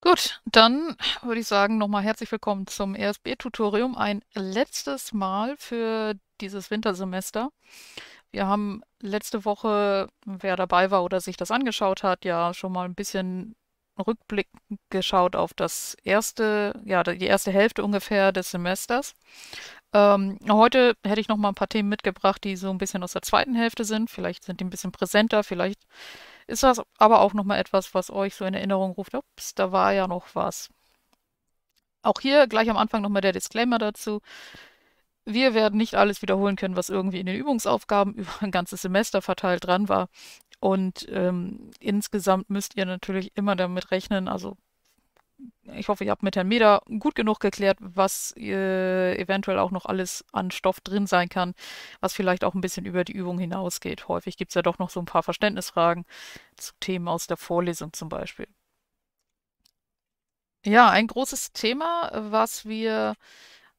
Gut, dann würde ich sagen, nochmal herzlich willkommen zum RSB-Tutorium. Ein letztes Mal für dieses Wintersemester. Wir haben letzte Woche, wer dabei war oder sich das angeschaut hat, ja schon mal ein bisschen Rückblick geschaut auf das erste, ja, die erste Hälfte ungefähr des Semesters. Ähm, heute hätte ich nochmal ein paar Themen mitgebracht, die so ein bisschen aus der zweiten Hälfte sind. Vielleicht sind die ein bisschen präsenter, vielleicht ist das aber auch nochmal etwas, was euch so in Erinnerung ruft, ups, da war ja noch was. Auch hier gleich am Anfang nochmal der Disclaimer dazu. Wir werden nicht alles wiederholen können, was irgendwie in den Übungsaufgaben über ein ganzes Semester verteilt dran war. Und ähm, insgesamt müsst ihr natürlich immer damit rechnen, also ich hoffe, ihr habt mit Herrn Meder gut genug geklärt, was äh, eventuell auch noch alles an Stoff drin sein kann, was vielleicht auch ein bisschen über die Übung hinausgeht. Häufig gibt es ja doch noch so ein paar Verständnisfragen zu Themen aus der Vorlesung zum Beispiel. Ja, ein großes Thema, was wir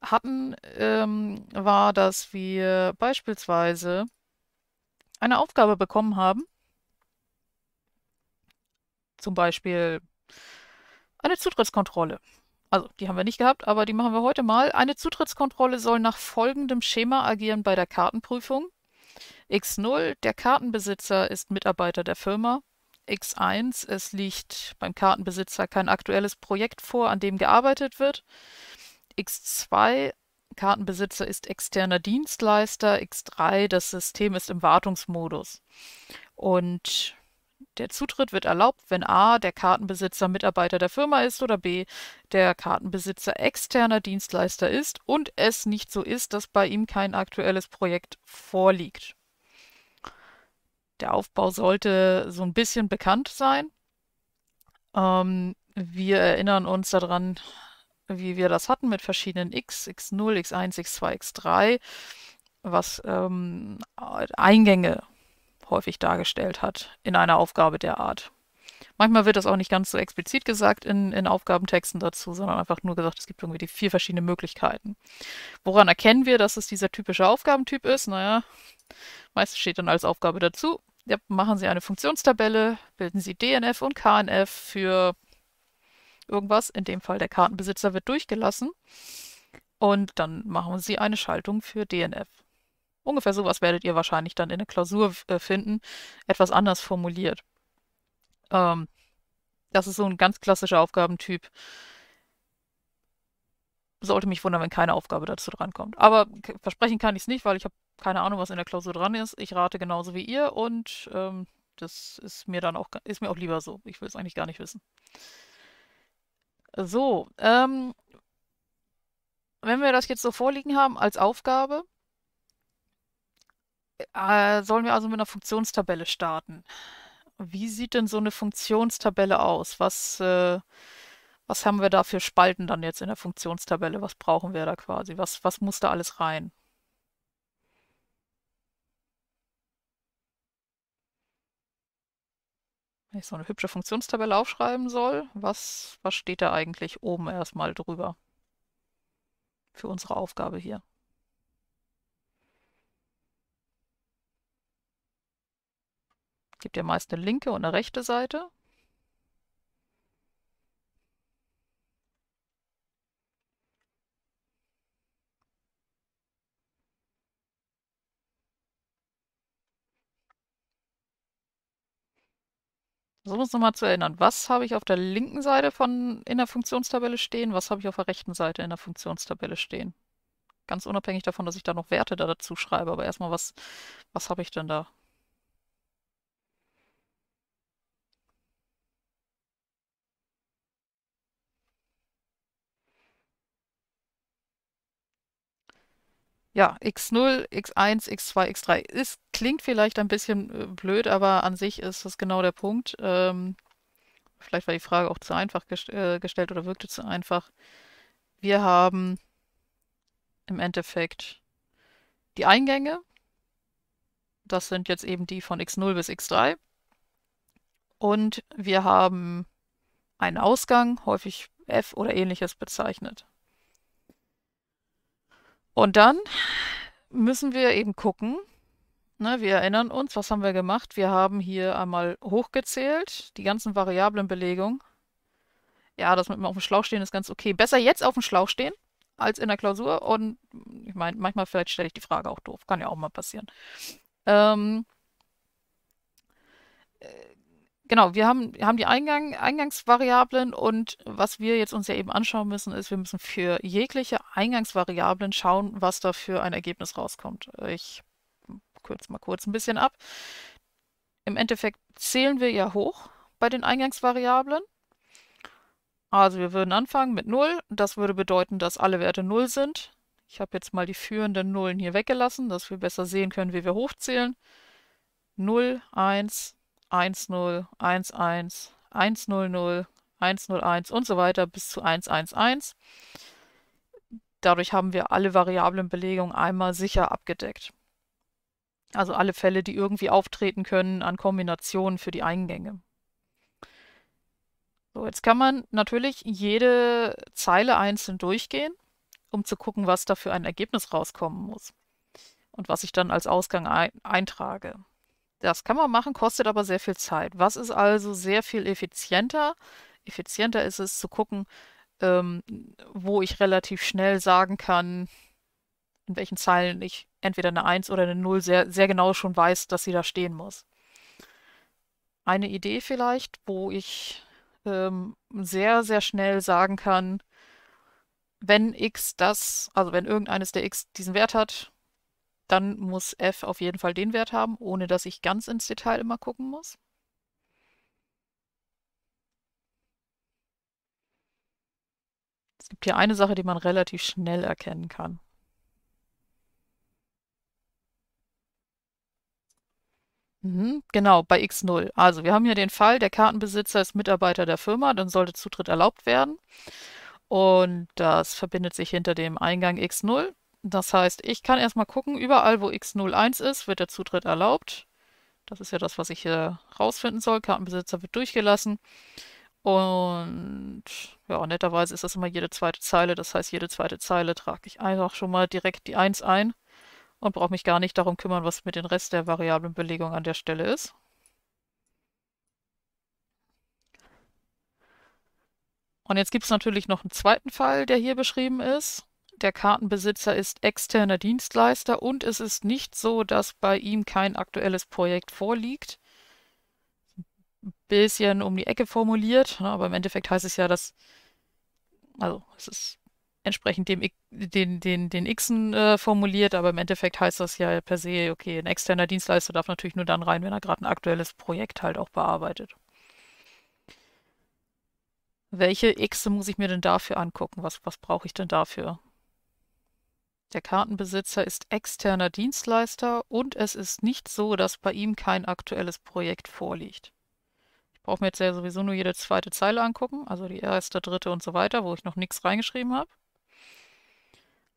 hatten, ähm, war, dass wir beispielsweise eine Aufgabe bekommen haben. Zum Beispiel eine Zutrittskontrolle. Also, die haben wir nicht gehabt, aber die machen wir heute mal. Eine Zutrittskontrolle soll nach folgendem Schema agieren bei der Kartenprüfung. X0, der Kartenbesitzer ist Mitarbeiter der Firma. X1, es liegt beim Kartenbesitzer kein aktuelles Projekt vor, an dem gearbeitet wird. X2, Kartenbesitzer ist externer Dienstleister. X3, das System ist im Wartungsmodus. Und der Zutritt wird erlaubt, wenn a. der Kartenbesitzer Mitarbeiter der Firma ist oder b. der Kartenbesitzer externer Dienstleister ist und es nicht so ist, dass bei ihm kein aktuelles Projekt vorliegt. Der Aufbau sollte so ein bisschen bekannt sein. Ähm, wir erinnern uns daran, wie wir das hatten mit verschiedenen x, x0, x1, x2, x3, was ähm, Eingänge häufig dargestellt hat in einer Aufgabe der Art. Manchmal wird das auch nicht ganz so explizit gesagt in, in Aufgabentexten dazu, sondern einfach nur gesagt, es gibt irgendwie die vier verschiedenen Möglichkeiten. Woran erkennen wir, dass es dieser typische Aufgabentyp ist? Naja, meistens steht dann als Aufgabe dazu. Ja, machen Sie eine Funktionstabelle, bilden Sie DNF und KNF für irgendwas. In dem Fall der Kartenbesitzer wird durchgelassen. Und dann machen Sie eine Schaltung für DNF. Ungefähr sowas werdet ihr wahrscheinlich dann in der Klausur äh, finden, etwas anders formuliert. Ähm, das ist so ein ganz klassischer Aufgabentyp. Sollte mich wundern, wenn keine Aufgabe dazu drankommt. Aber versprechen kann ich es nicht, weil ich habe keine Ahnung, was in der Klausur dran ist. Ich rate genauso wie ihr und ähm, das ist mir dann auch, ist mir auch lieber so. Ich will es eigentlich gar nicht wissen. So, ähm, wenn wir das jetzt so vorliegen haben als Aufgabe, äh, sollen wir also mit einer Funktionstabelle starten? Wie sieht denn so eine Funktionstabelle aus? Was, äh, was haben wir da für Spalten dann jetzt in der Funktionstabelle? Was brauchen wir da quasi? Was, was muss da alles rein? Wenn ich so eine hübsche Funktionstabelle aufschreiben soll, was, was steht da eigentlich oben erstmal drüber für unsere Aufgabe hier? gibt ja meist eine linke und eine rechte Seite. Versuchen wir uns nochmal zu erinnern. Was habe ich auf der linken Seite von in der Funktionstabelle stehen? Was habe ich auf der rechten Seite in der Funktionstabelle stehen? Ganz unabhängig davon, dass ich da noch Werte da dazu schreibe. Aber erstmal, was, was habe ich denn da? Ja, X0, X1, X2, X3. Es klingt vielleicht ein bisschen äh, blöd, aber an sich ist das genau der Punkt. Ähm, vielleicht war die Frage auch zu einfach gest äh, gestellt oder wirkte zu einfach. Wir haben im Endeffekt die Eingänge. Das sind jetzt eben die von X0 bis X3. Und wir haben einen Ausgang, häufig F oder ähnliches bezeichnet. Und dann müssen wir eben gucken, Ne, wir erinnern uns, was haben wir gemacht? Wir haben hier einmal hochgezählt, die ganzen variablen Belegung. Ja, das mit dem auf dem Schlauch stehen ist ganz okay. Besser jetzt auf dem Schlauch stehen als in der Klausur. Und ich meine, manchmal vielleicht stelle ich die Frage auch doof. Kann ja auch mal passieren. Ähm, äh, genau, wir haben, haben die Eingang, Eingangsvariablen und was wir jetzt uns ja eben anschauen müssen, ist, wir müssen für jegliche Eingangsvariablen schauen, was da für ein Ergebnis rauskommt. Ich kürze mal kurz ein bisschen ab. Im Endeffekt zählen wir ja hoch bei den Eingangsvariablen. Also wir würden anfangen mit 0. Das würde bedeuten, dass alle Werte 0 sind. Ich habe jetzt mal die führenden Nullen hier weggelassen, dass wir besser sehen können, wie wir hochzählen. 0, 1, 1-0, 1-1, 1-0-0, 1-0-1 und so weiter bis zu 1-1-1. Dadurch haben wir alle variablen Belegungen einmal sicher abgedeckt. Also alle Fälle, die irgendwie auftreten können an Kombinationen für die Eingänge. So, jetzt kann man natürlich jede Zeile einzeln durchgehen, um zu gucken, was da für ein Ergebnis rauskommen muss und was ich dann als Ausgang ein eintrage. Das kann man machen, kostet aber sehr viel Zeit. Was ist also sehr viel effizienter? Effizienter ist es zu gucken, ähm, wo ich relativ schnell sagen kann, in welchen Zeilen ich entweder eine 1 oder eine 0 sehr, sehr genau schon weiß, dass sie da stehen muss. Eine Idee vielleicht, wo ich ähm, sehr, sehr schnell sagen kann, wenn x das, also wenn irgendeines der x diesen Wert hat, dann muss f auf jeden Fall den Wert haben, ohne dass ich ganz ins Detail immer gucken muss. Es gibt hier eine Sache, die man relativ schnell erkennen kann. Mhm, genau, bei x0. Also wir haben hier den Fall, der Kartenbesitzer ist Mitarbeiter der Firma, dann sollte Zutritt erlaubt werden. Und das verbindet sich hinter dem Eingang x0. Das heißt, ich kann erstmal gucken, überall wo x01 ist, wird der Zutritt erlaubt. Das ist ja das, was ich hier rausfinden soll. Kartenbesitzer wird durchgelassen. Und ja, netterweise ist das immer jede zweite Zeile. Das heißt, jede zweite Zeile trage ich einfach schon mal direkt die 1 ein und brauche mich gar nicht darum kümmern, was mit dem Rest der Variablenbelegung an der Stelle ist. Und jetzt gibt es natürlich noch einen zweiten Fall, der hier beschrieben ist der Kartenbesitzer ist externer Dienstleister und es ist nicht so, dass bei ihm kein aktuelles Projekt vorliegt. bisschen um die Ecke formuliert, ne, aber im Endeffekt heißt es ja, dass, also es ist entsprechend dem, den, den, den Xen äh, formuliert, aber im Endeffekt heißt das ja per se, okay, ein externer Dienstleister darf natürlich nur dann rein, wenn er gerade ein aktuelles Projekt halt auch bearbeitet. Welche Xe muss ich mir denn dafür angucken? Was, was brauche ich denn dafür? Der Kartenbesitzer ist externer Dienstleister und es ist nicht so, dass bei ihm kein aktuelles Projekt vorliegt. Ich brauche mir jetzt ja sowieso nur jede zweite Zeile angucken, also die erste, dritte und so weiter, wo ich noch nichts reingeschrieben habe.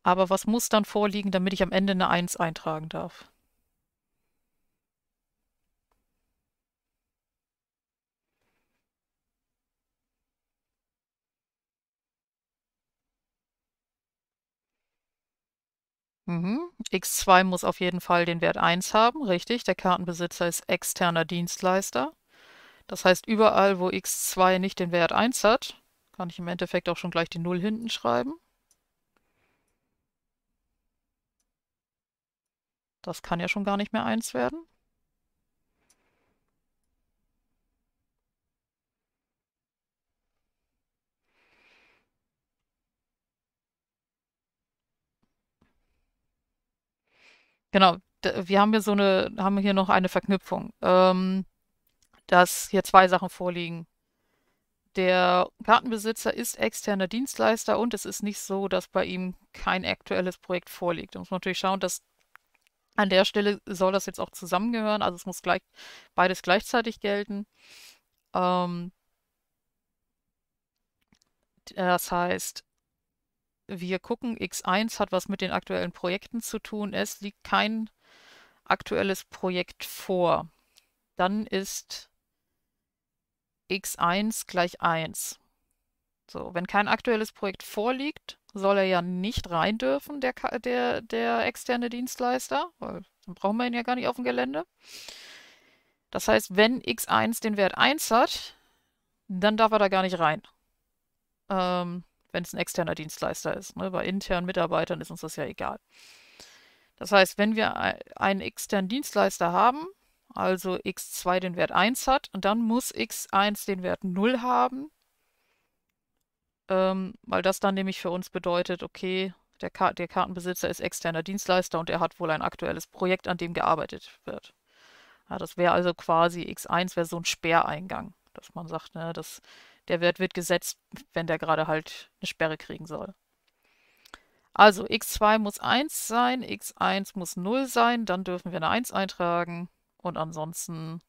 Aber was muss dann vorliegen, damit ich am Ende eine 1 eintragen darf? Mhm. X2 muss auf jeden Fall den Wert 1 haben, richtig. Der Kartenbesitzer ist externer Dienstleister. Das heißt, überall, wo x2 nicht den Wert 1 hat, kann ich im Endeffekt auch schon gleich die 0 hinten schreiben. Das kann ja schon gar nicht mehr 1 werden. Genau, wir haben hier so eine, haben hier noch eine Verknüpfung, ähm, dass hier zwei Sachen vorliegen. Der Kartenbesitzer ist externer Dienstleister und es ist nicht so, dass bei ihm kein aktuelles Projekt vorliegt. Da muss man natürlich schauen, dass an der Stelle soll das jetzt auch zusammengehören, also es muss gleich beides gleichzeitig gelten. Ähm, das heißt, wir gucken, X1 hat was mit den aktuellen Projekten zu tun, es liegt kein aktuelles Projekt vor, dann ist x1 gleich 1. So, wenn kein aktuelles Projekt vorliegt, soll er ja nicht rein dürfen, der, der, der externe Dienstleister, weil dann brauchen wir ihn ja gar nicht auf dem Gelände. Das heißt, wenn x1 den Wert 1 hat, dann darf er da gar nicht rein. Ähm, wenn es ein externer Dienstleister ist. Ne? Bei internen Mitarbeitern ist uns das ja egal. Das heißt, wenn wir einen externen Dienstleister haben, also x2 den Wert 1 hat, und dann muss x1 den Wert 0 haben, ähm, weil das dann nämlich für uns bedeutet, okay, der, Ka der Kartenbesitzer ist externer Dienstleister und er hat wohl ein aktuelles Projekt, an dem gearbeitet wird. Ja, das wäre also quasi x1 wäre so ein Sperreingang, dass man sagt, ne, das der Wert wird gesetzt, wenn der gerade halt eine Sperre kriegen soll. Also x2 muss 1 sein, x1 muss 0 sein, dann dürfen wir eine 1 eintragen und ansonsten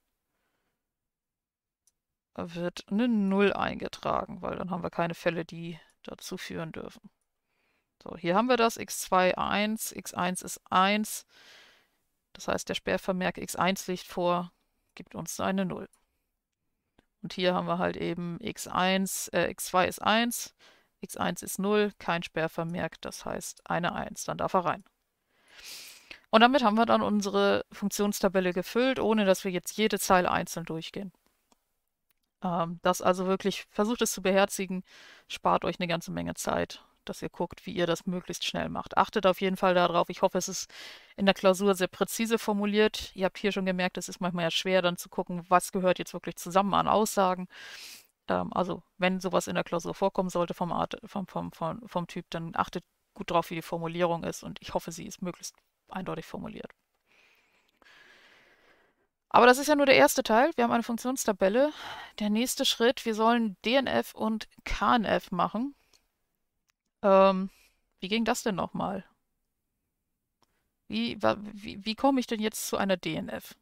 wird eine 0 eingetragen, weil dann haben wir keine Fälle, die dazu führen dürfen. So, hier haben wir das, x2 1, x1 ist 1, das heißt der Sperrvermerk x1 liegt vor, gibt uns eine 0. Und hier haben wir halt eben x1, äh, x2 ist 1, x1 ist 0, kein Sperrvermerk, das heißt eine 1, dann darf er rein. Und damit haben wir dann unsere Funktionstabelle gefüllt, ohne dass wir jetzt jede Zeile einzeln durchgehen. Ähm, das also wirklich, versucht es zu beherzigen, spart euch eine ganze Menge Zeit dass ihr guckt, wie ihr das möglichst schnell macht. Achtet auf jeden Fall darauf. Ich hoffe, es ist in der Klausur sehr präzise formuliert. Ihr habt hier schon gemerkt, es ist manchmal ja schwer, dann zu gucken, was gehört jetzt wirklich zusammen an Aussagen. Ähm, also, wenn sowas in der Klausur vorkommen sollte vom, Art, vom, vom, vom, vom Typ, dann achtet gut darauf, wie die Formulierung ist. Und ich hoffe, sie ist möglichst eindeutig formuliert. Aber das ist ja nur der erste Teil. Wir haben eine Funktionstabelle. Der nächste Schritt, wir sollen DNF und KNF machen. Ähm, wie ging das denn nochmal? Wie, wie, wie komme ich denn jetzt zu einer DNF?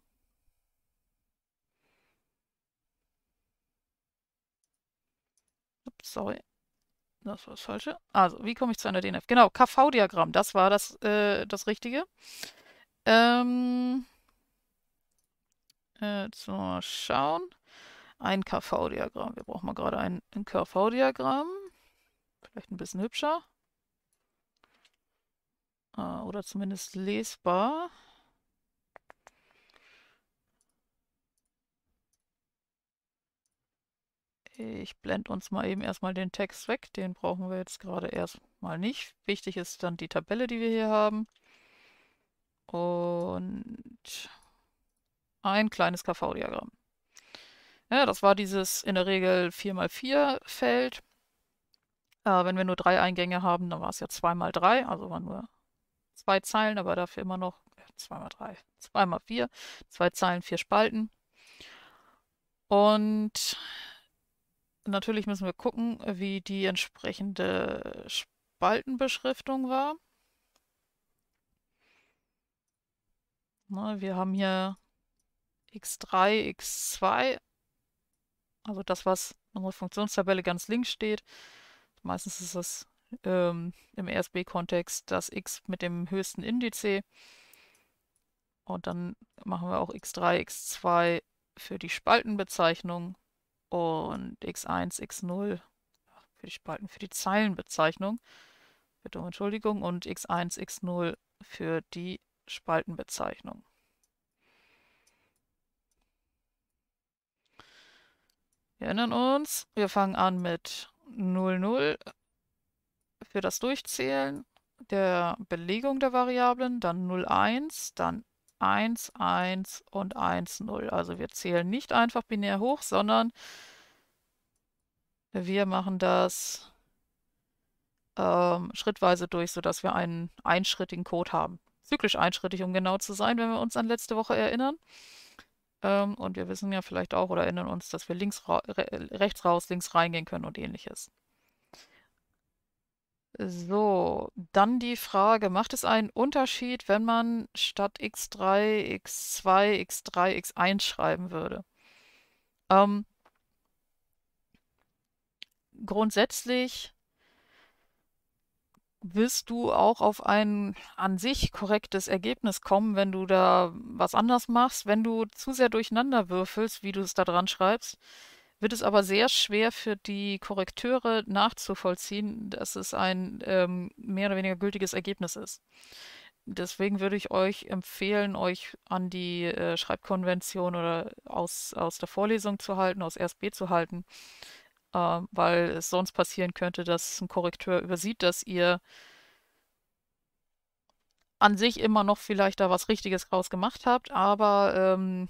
Ups, sorry. Das war das Falsche. Also, wie komme ich zu einer DNF? Genau, KV-Diagramm, das war das, äh, das Richtige. Ähm, äh, so, schauen. Ein KV-Diagramm. Wir brauchen mal gerade ein, ein KV-Diagramm. Vielleicht ein bisschen hübscher. Ah, oder zumindest lesbar. Ich blende uns mal eben erstmal den Text weg. Den brauchen wir jetzt gerade erstmal nicht. Wichtig ist dann die Tabelle, die wir hier haben. Und ein kleines KV-Diagramm. Ja, das war dieses in der Regel 4x4-Feld. Äh, wenn wir nur drei Eingänge haben, dann war es ja zweimal drei, also waren nur zwei Zeilen, aber dafür immer noch zweimal drei, zweimal vier, zwei Zeilen, vier Spalten. Und natürlich müssen wir gucken, wie die entsprechende Spaltenbeschriftung war. Na, ne, wir haben hier x3, x2, also das, was in unserer Funktionstabelle ganz links steht, Meistens ist es ähm, im RSB-Kontext e das x mit dem höchsten Indice. Und dann machen wir auch x3, x2 für die Spaltenbezeichnung und x1, x0 für die Spalten, für die Zeilenbezeichnung. Bitte um Entschuldigung. Und x1, x0 für die Spaltenbezeichnung. Wir erinnern uns, wir fangen an mit 0,0 für das Durchzählen der Belegung der Variablen, dann 0,1, dann 1, 1 und 1, 0. Also wir zählen nicht einfach binär hoch, sondern wir machen das ähm, schrittweise durch, sodass wir einen einschrittigen Code haben. Zyklisch einschrittig, um genau zu sein, wenn wir uns an letzte Woche erinnern. Ähm, und wir wissen ja vielleicht auch oder erinnern uns, dass wir links ra rechts raus, links reingehen können und ähnliches. So, dann die Frage, macht es einen Unterschied, wenn man statt x3, x2, x3, x1 schreiben würde? Ähm, grundsätzlich wirst du auch auf ein an sich korrektes Ergebnis kommen, wenn du da was anders machst. Wenn du zu sehr durcheinander würfelst, wie du es da dran schreibst, wird es aber sehr schwer für die Korrekteure nachzuvollziehen, dass es ein ähm, mehr oder weniger gültiges Ergebnis ist. Deswegen würde ich euch empfehlen, euch an die äh, Schreibkonvention oder aus, aus der Vorlesung zu halten, aus RSB zu halten äh, weil es sonst passieren könnte, dass ein Korrekteur übersieht, dass ihr an sich immer noch vielleicht da was Richtiges draus gemacht habt, aber ähm,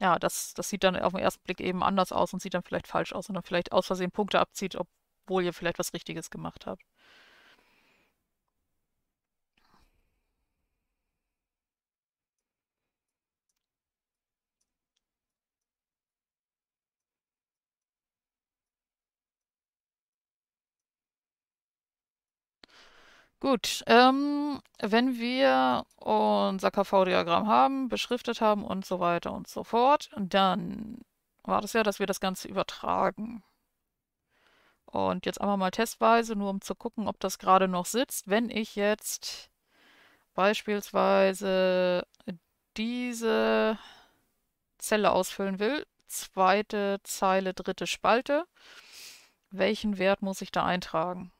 ja, das, das sieht dann auf den ersten Blick eben anders aus und sieht dann vielleicht falsch aus und dann vielleicht aus Versehen Punkte abzieht, obwohl ihr vielleicht was Richtiges gemacht habt. Gut, ähm, wenn wir unser KV-Diagramm haben, beschriftet haben und so weiter und so fort, dann war das ja, dass wir das Ganze übertragen. Und jetzt einmal mal testweise, nur um zu gucken, ob das gerade noch sitzt. Wenn ich jetzt beispielsweise diese Zelle ausfüllen will, zweite Zeile, dritte Spalte, welchen Wert muss ich da eintragen?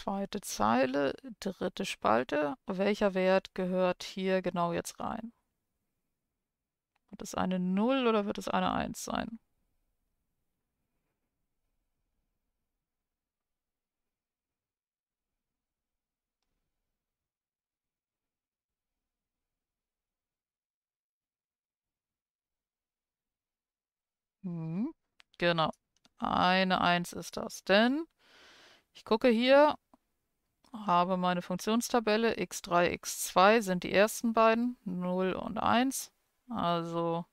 zweite Zeile, dritte Spalte. Welcher Wert gehört hier genau jetzt rein? Wird es eine 0 oder wird es eine 1 sein? Hm, genau. Eine 1 ist das. Denn ich gucke hier habe meine Funktionstabelle x3, x2 sind die ersten beiden, 0 und 1. Also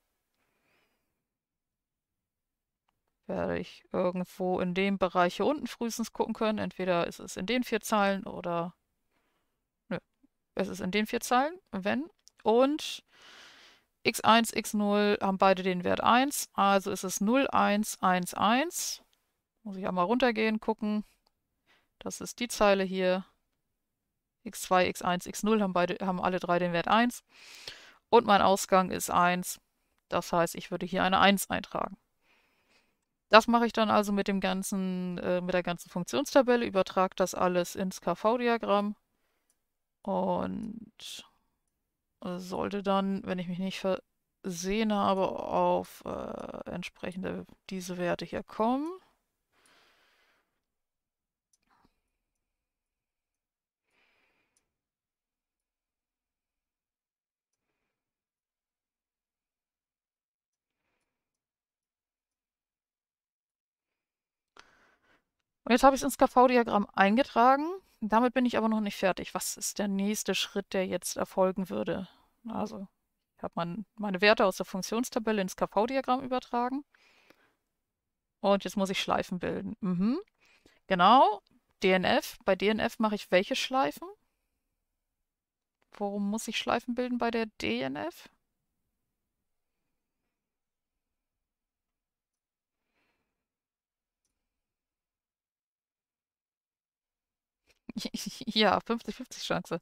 werde ich irgendwo in dem Bereich hier unten frühestens gucken können. Entweder ist es in den vier Zeilen oder nö, es ist in den vier Zeilen, wenn. Und x1, x0 haben beide den Wert 1, also ist es 0, 1, 1, 1. Muss ich einmal runtergehen, gucken. Das ist die Zeile hier. x2, x1, x0 haben, beide, haben alle drei den Wert 1. Und mein Ausgang ist 1. Das heißt, ich würde hier eine 1 eintragen. Das mache ich dann also mit, dem ganzen, äh, mit der ganzen Funktionstabelle, übertrage das alles ins KV-Diagramm und sollte dann, wenn ich mich nicht versehen habe, auf äh, entsprechende diese Werte hier kommen. Und jetzt habe ich es ins KV-Diagramm eingetragen. Damit bin ich aber noch nicht fertig. Was ist der nächste Schritt, der jetzt erfolgen würde? Also, ich habe mein, meine Werte aus der Funktionstabelle ins KV-Diagramm übertragen. Und jetzt muss ich Schleifen bilden. Mhm. Genau, DNF. Bei DNF mache ich welche Schleifen? Worum muss ich Schleifen bilden bei der DNF? Ja, 50-50 Chance.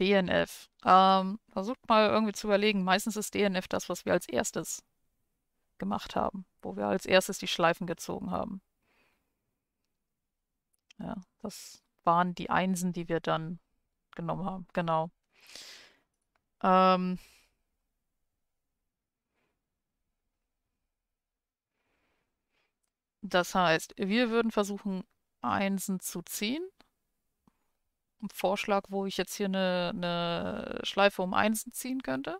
DNF. Ähm, versucht mal irgendwie zu überlegen. Meistens ist DNF das, was wir als erstes gemacht haben, wo wir als erstes die Schleifen gezogen haben. Ja, das waren die Einsen, die wir dann genommen haben. Genau. Ähm das heißt, wir würden versuchen, Einsen zu ziehen. Ein Vorschlag, wo ich jetzt hier eine, eine Schleife um Einsen ziehen könnte.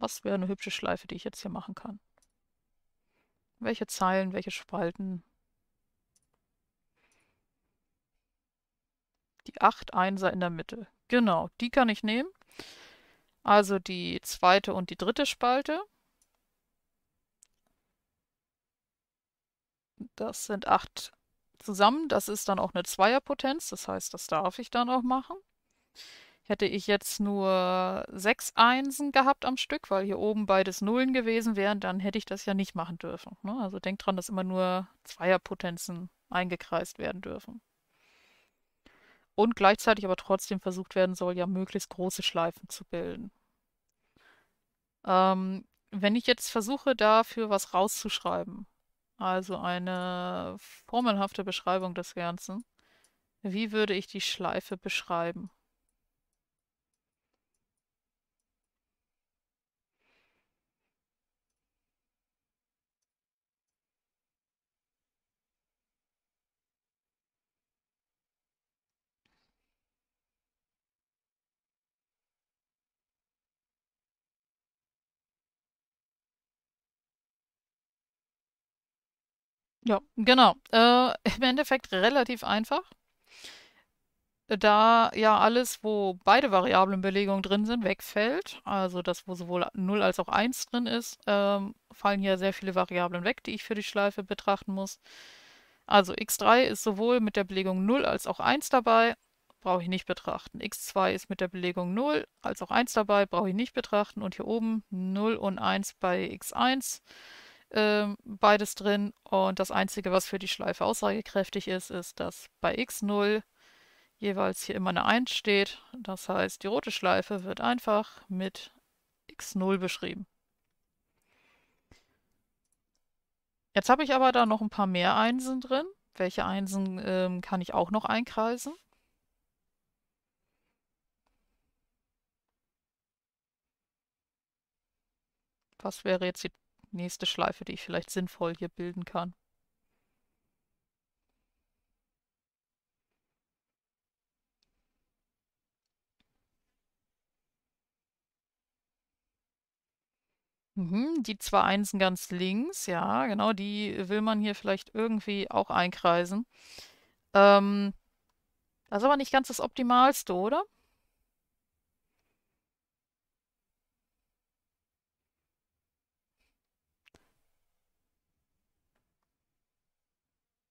Was wäre eine hübsche Schleife, die ich jetzt hier machen kann? Welche Zeilen, welche Spalten? Die 8 Einser in der Mitte. Genau, die kann ich nehmen. Also die zweite und die dritte Spalte. Das sind 8 zusammen. Das ist dann auch eine Zweierpotenz. Das heißt, das darf ich dann auch machen. Hätte ich jetzt nur sechs Einsen gehabt am Stück, weil hier oben beides Nullen gewesen wären, dann hätte ich das ja nicht machen dürfen. Ne? Also denkt dran, dass immer nur Zweierpotenzen eingekreist werden dürfen. Und gleichzeitig aber trotzdem versucht werden soll, ja möglichst große Schleifen zu bilden. Ähm, wenn ich jetzt versuche, dafür was rauszuschreiben, also eine formelhafte Beschreibung des Ganzen, wie würde ich die Schleife beschreiben? Ja, genau. Äh, im Endeffekt relativ einfach. Da ja alles, wo beide Variablenbelegungen drin sind, wegfällt, also das, wo sowohl 0 als auch 1 drin ist, ähm, fallen hier sehr viele Variablen weg, die ich für die Schleife betrachten muss. Also x3 ist sowohl mit der Belegung 0 als auch 1 dabei, brauche ich nicht betrachten. x2 ist mit der Belegung 0 als auch 1 dabei, brauche ich nicht betrachten. Und hier oben 0 und 1 bei x1 ähm, beides drin. Und das Einzige, was für die Schleife aussagekräftig ist, ist, dass bei x0 jeweils hier immer eine 1 steht. Das heißt, die rote Schleife wird einfach mit x0 beschrieben. Jetzt habe ich aber da noch ein paar mehr Einsen drin. Welche Einsen ähm, kann ich auch noch einkreisen? Was wäre jetzt die nächste Schleife, die ich vielleicht sinnvoll hier bilden kann. Mhm, die zwei Einsen ganz links, ja, genau, die will man hier vielleicht irgendwie auch einkreisen. Ähm, das ist aber nicht ganz das Optimalste, oder?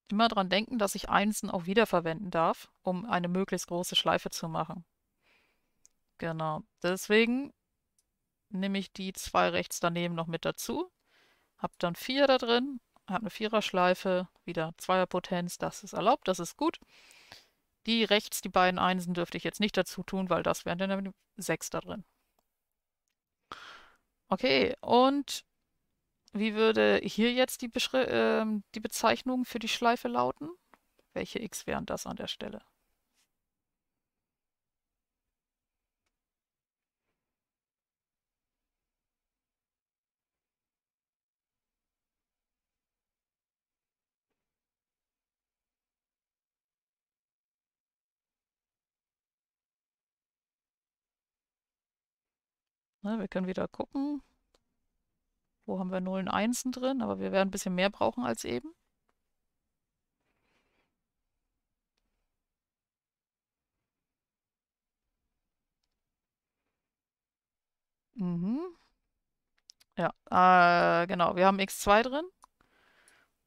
Immer daran denken, dass ich Einsen auch wiederverwenden darf, um eine möglichst große Schleife zu machen. Genau. Deswegen nehme ich die zwei rechts daneben noch mit dazu. habe dann vier da drin, habe eine Viererschleife, wieder Zweierpotenz, das ist erlaubt, das ist gut. Die rechts, die beiden Einsen dürfte ich jetzt nicht dazu tun, weil das wären dann sechs da drin. Okay, und wie würde hier jetzt die, Beschri äh, die Bezeichnung für die Schleife lauten? Welche x wären das an der Stelle? wir können wieder gucken. Wo haben wir Nullen, Einsen drin? Aber wir werden ein bisschen mehr brauchen als eben. Mhm. Ja, äh, genau. Wir haben x2 drin.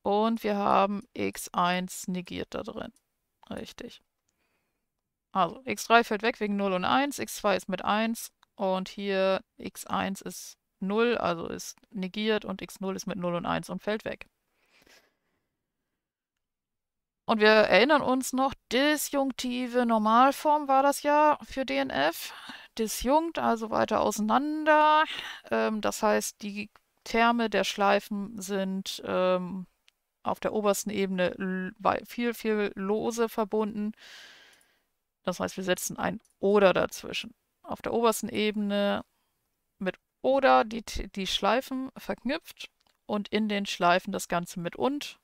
Und wir haben x1 negiert da drin. Richtig. Also x3 fällt weg wegen 0 und 1. x2 ist mit 1. Und hier x1 ist 0, also ist negiert und x0 ist mit 0 und 1 und fällt weg. Und wir erinnern uns noch, disjunktive Normalform war das ja für DNF. Disjunkt, also weiter auseinander. Ähm, das heißt, die Terme der Schleifen sind ähm, auf der obersten Ebene viel, viel lose verbunden. Das heißt, wir setzen ein oder dazwischen. Auf der obersten Ebene mit oder die, die Schleifen verknüpft und in den Schleifen das Ganze mit und.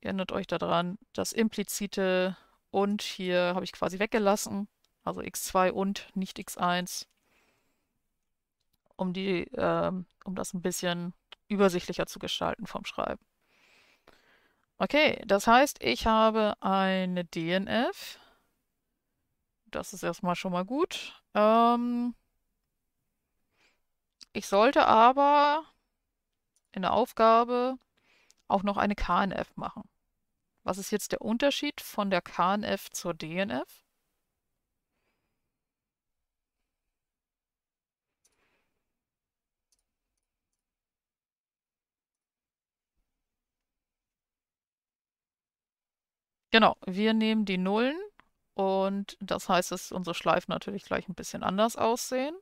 erinnert euch daran, das implizite und hier habe ich quasi weggelassen. Also x2 und nicht x1. Um, die, ähm, um das ein bisschen übersichtlicher zu gestalten vom Schreiben. Okay, das heißt, ich habe eine DNF. Das ist erstmal schon mal gut. Ähm, ich sollte aber in der Aufgabe auch noch eine KNF machen. Was ist jetzt der Unterschied von der KNF zur DNF? Genau, wir nehmen die Nullen und das heißt, dass unsere Schleifen natürlich gleich ein bisschen anders aussehen.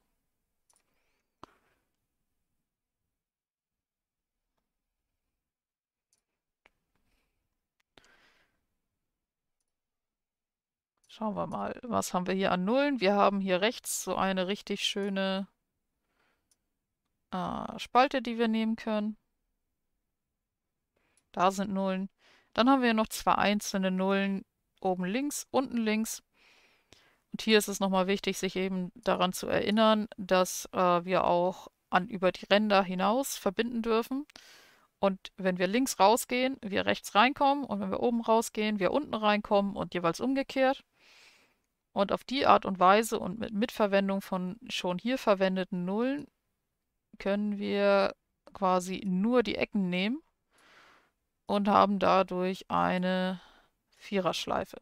Schauen wir mal, was haben wir hier an Nullen? Wir haben hier rechts so eine richtig schöne äh, Spalte, die wir nehmen können. Da sind Nullen. Dann haben wir noch zwei einzelne Nullen oben links, unten links. Und hier ist es nochmal wichtig, sich eben daran zu erinnern, dass äh, wir auch an über die Ränder hinaus verbinden dürfen. Und wenn wir links rausgehen, wir rechts reinkommen und wenn wir oben rausgehen, wir unten reinkommen und jeweils umgekehrt. Und auf die Art und Weise und mit Mitverwendung von schon hier verwendeten Nullen können wir quasi nur die Ecken nehmen und haben dadurch eine Viererschleife.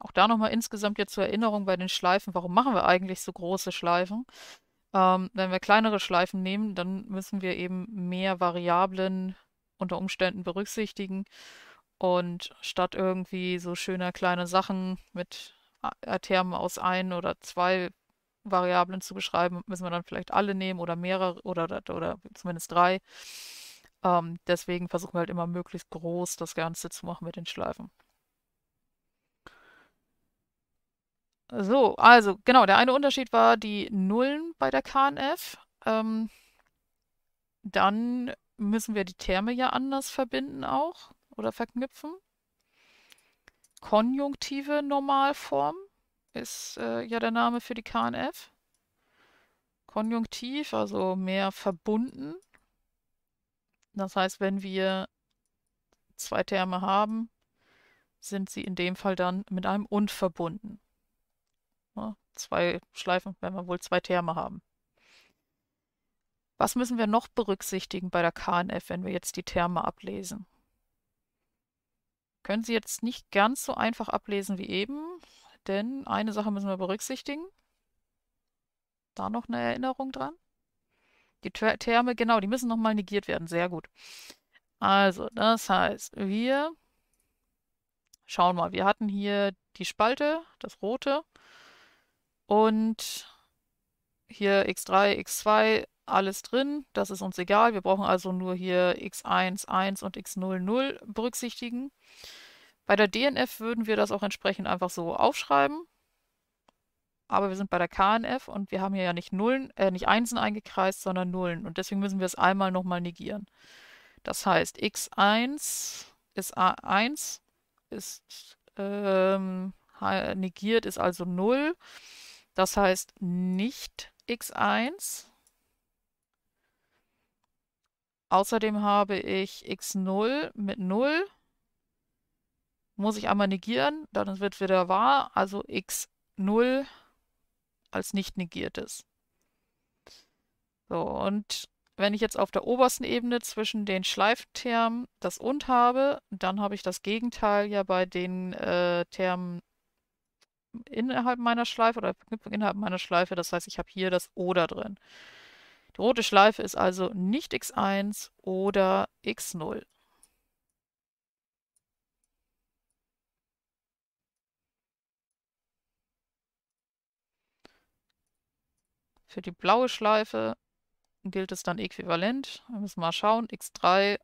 Auch da nochmal insgesamt jetzt zur Erinnerung bei den Schleifen, warum machen wir eigentlich so große Schleifen? Ähm, wenn wir kleinere Schleifen nehmen, dann müssen wir eben mehr Variablen unter Umständen berücksichtigen und statt irgendwie so schöner kleine Sachen mit Termen aus ein oder zwei Variablen zu beschreiben, müssen wir dann vielleicht alle nehmen oder mehrere oder, oder, oder zumindest drei. Ähm, deswegen versuchen wir halt immer möglichst groß das Ganze zu machen mit den Schleifen. So, also genau, der eine Unterschied war die Nullen bei der KNF. Ähm, dann müssen wir die Terme ja anders verbinden auch oder verknüpfen. Konjunktive Normalform ist äh, ja der Name für die KNF. Konjunktiv, also mehr verbunden. Das heißt, wenn wir zwei Terme haben, sind sie in dem Fall dann mit einem und verbunden. Ja, zwei Schleifen, wenn wir wohl zwei Terme haben. Was müssen wir noch berücksichtigen bei der KNF, wenn wir jetzt die Terme ablesen? Können Sie jetzt nicht ganz so einfach ablesen wie eben, denn eine Sache müssen wir berücksichtigen. Da noch eine Erinnerung dran. Die Terme, genau, die müssen nochmal negiert werden. Sehr gut. Also, das heißt, wir schauen mal, wir hatten hier die Spalte, das rote, und hier x3, x2 alles drin, das ist uns egal. Wir brauchen also nur hier x 1 1 und x 0 0 berücksichtigen. Bei der DNF würden wir das auch entsprechend einfach so aufschreiben. Aber wir sind bei der KNF und wir haben hier ja nicht Nullen, äh, nicht Einsen eingekreist, sondern Nullen. Und deswegen müssen wir es einmal nochmal negieren. Das heißt, x1 ist a1, ist ähm, negiert, ist also 0. Das heißt nicht x1. Außerdem habe ich x0 mit 0. Muss ich einmal negieren, dann wird wieder wahr, also x0 als nicht negiertes. So, und wenn ich jetzt auf der obersten Ebene zwischen den Schleiftermen das und habe, dann habe ich das Gegenteil ja bei den äh, Termen innerhalb meiner Schleife oder Verknüpfung innerhalb meiner Schleife. Das heißt, ich habe hier das oder drin. Die rote Schleife ist also nicht x1 oder x0. Für die blaue Schleife gilt es dann äquivalent. Wir müssen mal schauen. x3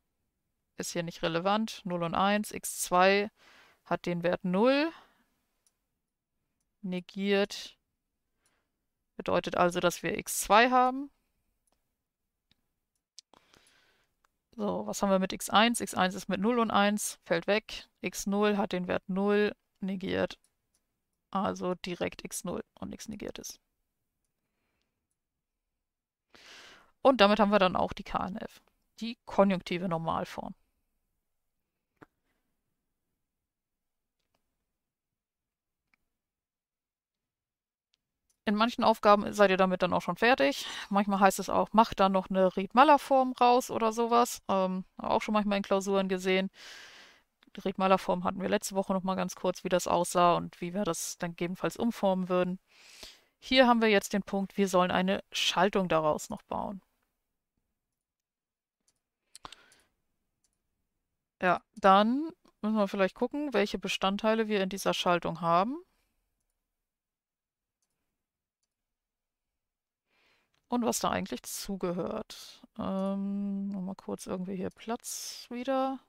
ist hier nicht relevant. 0 und 1. x2 hat den Wert 0. Negiert bedeutet also, dass wir x2 haben. So, was haben wir mit x1? x1 ist mit 0 und 1, fällt weg. x0 hat den Wert 0, negiert. Also direkt x0 und nichts negiert ist. Und damit haben wir dann auch die KNF, die konjunktive Normalform. In manchen Aufgaben seid ihr damit dann auch schon fertig. Manchmal heißt es auch, macht da noch eine Riedmaller-Form raus oder sowas. Ähm, auch schon manchmal in Klausuren gesehen. Die Riedmaller-Form hatten wir letzte Woche nochmal ganz kurz, wie das aussah und wie wir das dann gegebenenfalls umformen würden. Hier haben wir jetzt den Punkt, wir sollen eine Schaltung daraus noch bauen. Ja, dann müssen wir vielleicht gucken, welche Bestandteile wir in dieser Schaltung haben. und was da eigentlich zugehört. Ähm, mal kurz irgendwie hier Platz wieder.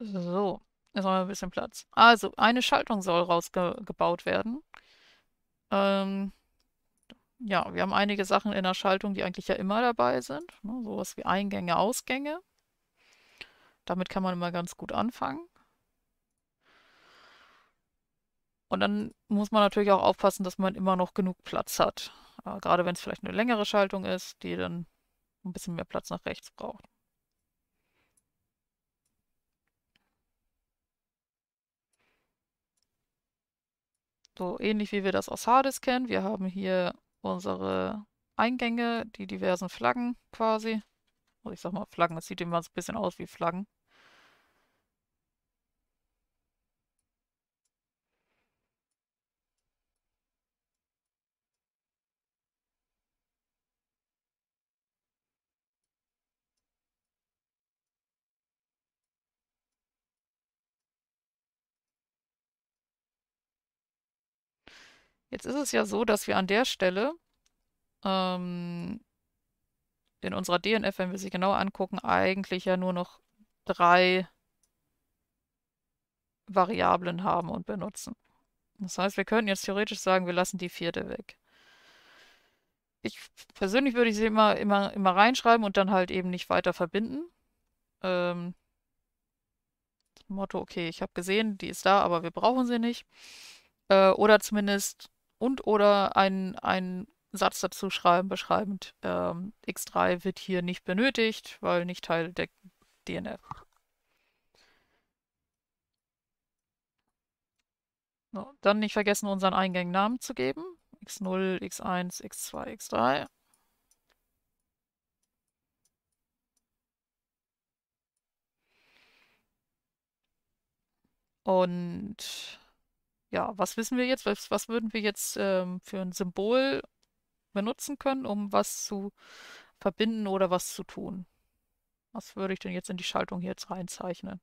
So, jetzt haben wir ein bisschen Platz. Also, eine Schaltung soll rausgebaut werden. Ähm, ja, wir haben einige Sachen in der Schaltung, die eigentlich ja immer dabei sind. Ne? Sowas wie Eingänge, Ausgänge. Damit kann man immer ganz gut anfangen. Und dann muss man natürlich auch aufpassen, dass man immer noch genug Platz hat. Äh, gerade wenn es vielleicht eine längere Schaltung ist, die dann ein bisschen mehr Platz nach rechts braucht. So ähnlich wie wir das aus Hades kennen. Wir haben hier unsere Eingänge, die diversen Flaggen quasi. Also ich sag mal Flaggen, das sieht immer so ein bisschen aus wie Flaggen. Jetzt ist es ja so, dass wir an der Stelle ähm, in unserer DNF, wenn wir sie genau angucken, eigentlich ja nur noch drei Variablen haben und benutzen. Das heißt, wir könnten jetzt theoretisch sagen, wir lassen die vierte weg. Ich persönlich würde sie immer, immer, immer reinschreiben und dann halt eben nicht weiter verbinden. Ähm, Motto, okay, ich habe gesehen, die ist da, aber wir brauchen sie nicht. Äh, oder zumindest und oder einen Satz dazu schreiben, beschreibend, ähm, x3 wird hier nicht benötigt, weil nicht Teil der DNF. So, dann nicht vergessen, unseren Eingängen Namen zu geben. x0, x1, x2, x3. Und ja, was wissen wir jetzt? Was, was würden wir jetzt ähm, für ein Symbol benutzen können, um was zu verbinden oder was zu tun? Was würde ich denn jetzt in die Schaltung hier jetzt reinzeichnen?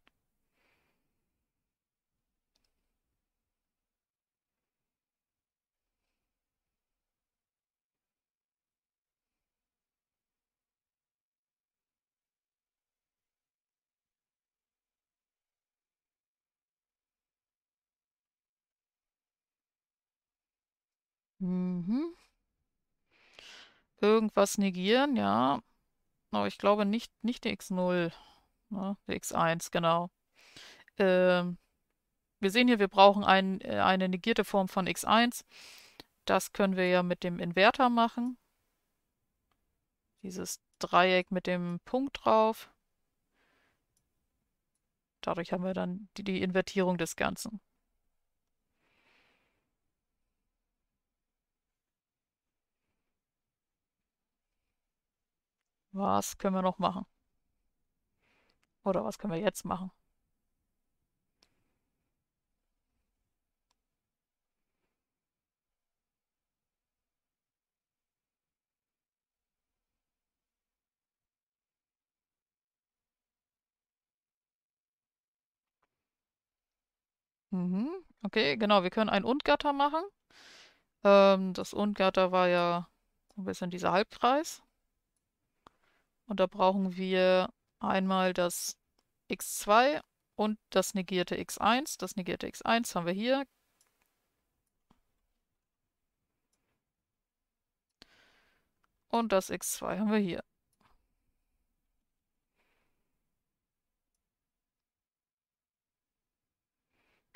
Mhm. Irgendwas negieren, ja. Aber ich glaube nicht nicht die X0, ne? Die X1, genau. Ähm, wir sehen hier, wir brauchen ein, äh, eine negierte Form von X1. Das können wir ja mit dem Inverter machen. Dieses Dreieck mit dem Punkt drauf. Dadurch haben wir dann die, die Invertierung des Ganzen. Was können wir noch machen? Oder was können wir jetzt machen? Mhm, okay, genau, wir können ein Und-Gatter machen. Ähm, das Und-Gatter war ja so ein bisschen dieser Halbkreis. Und da brauchen wir einmal das x2 und das negierte x1. Das negierte x1 haben wir hier. Und das x2 haben wir hier.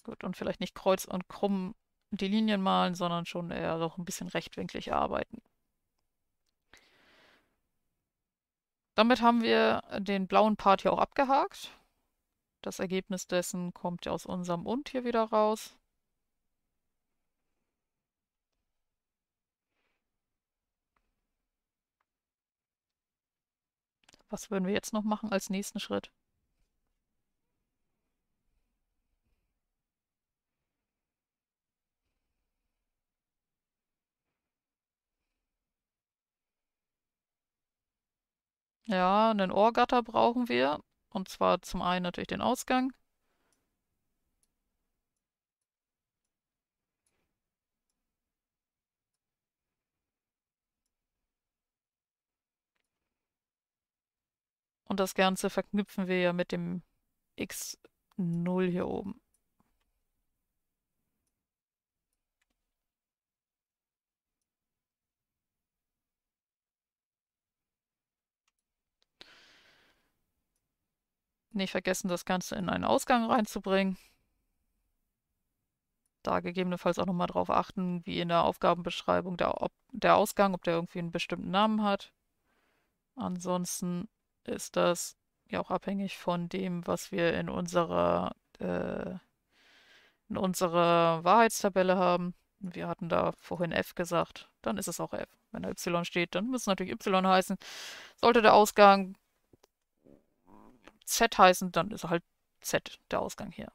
Gut, und vielleicht nicht kreuz und krumm die Linien malen, sondern schon eher noch ein bisschen rechtwinklig arbeiten. Damit haben wir den blauen Part hier auch abgehakt. Das Ergebnis dessen kommt ja aus unserem und hier wieder raus. Was würden wir jetzt noch machen als nächsten Schritt? Ja, einen Ohrgatter brauchen wir. Und zwar zum einen natürlich den Ausgang. Und das Ganze verknüpfen wir ja mit dem x0 hier oben. Nicht vergessen, das Ganze in einen Ausgang reinzubringen. Da gegebenenfalls auch nochmal drauf achten, wie in der Aufgabenbeschreibung der, ob der Ausgang, ob der irgendwie einen bestimmten Namen hat. Ansonsten ist das ja auch abhängig von dem, was wir in unserer, äh, in unserer Wahrheitstabelle haben. Wir hatten da vorhin F gesagt, dann ist es auch F. Wenn da Y steht, dann muss es natürlich Y heißen. Sollte der Ausgang Z heißen, dann ist halt Z der Ausgang hier.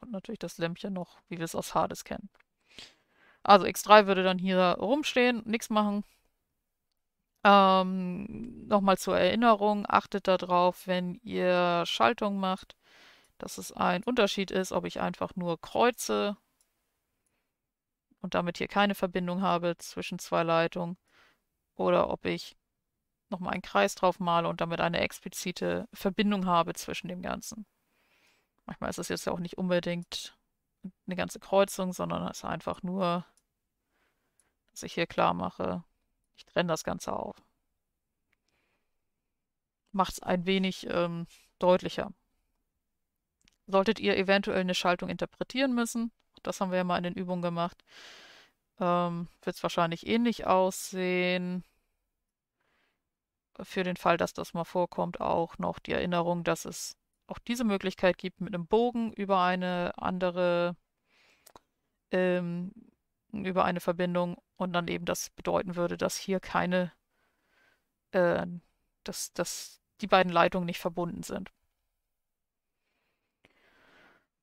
Und natürlich das Lämpchen noch, wie wir es aus Hades kennen. Also x3 würde dann hier rumstehen, nichts machen. Ähm, Nochmal zur Erinnerung, achtet darauf, wenn ihr Schaltung macht, dass es ein Unterschied ist, ob ich einfach nur kreuze und damit hier keine Verbindung habe zwischen zwei Leitungen oder ob ich nochmal einen Kreis drauf male und damit eine explizite Verbindung habe zwischen dem Ganzen. Manchmal ist es jetzt ja auch nicht unbedingt eine ganze Kreuzung, sondern es ist einfach nur, dass ich hier klar mache, ich trenne das Ganze auf. Macht es ein wenig ähm, deutlicher. Solltet ihr eventuell eine Schaltung interpretieren müssen, das haben wir ja mal in den Übungen gemacht, ähm, wird es wahrscheinlich ähnlich aussehen für den Fall, dass das mal vorkommt, auch noch die Erinnerung, dass es auch diese Möglichkeit gibt, mit einem Bogen über eine andere, ähm, über eine Verbindung und dann eben das bedeuten würde, dass hier keine, äh, dass, dass die beiden Leitungen nicht verbunden sind.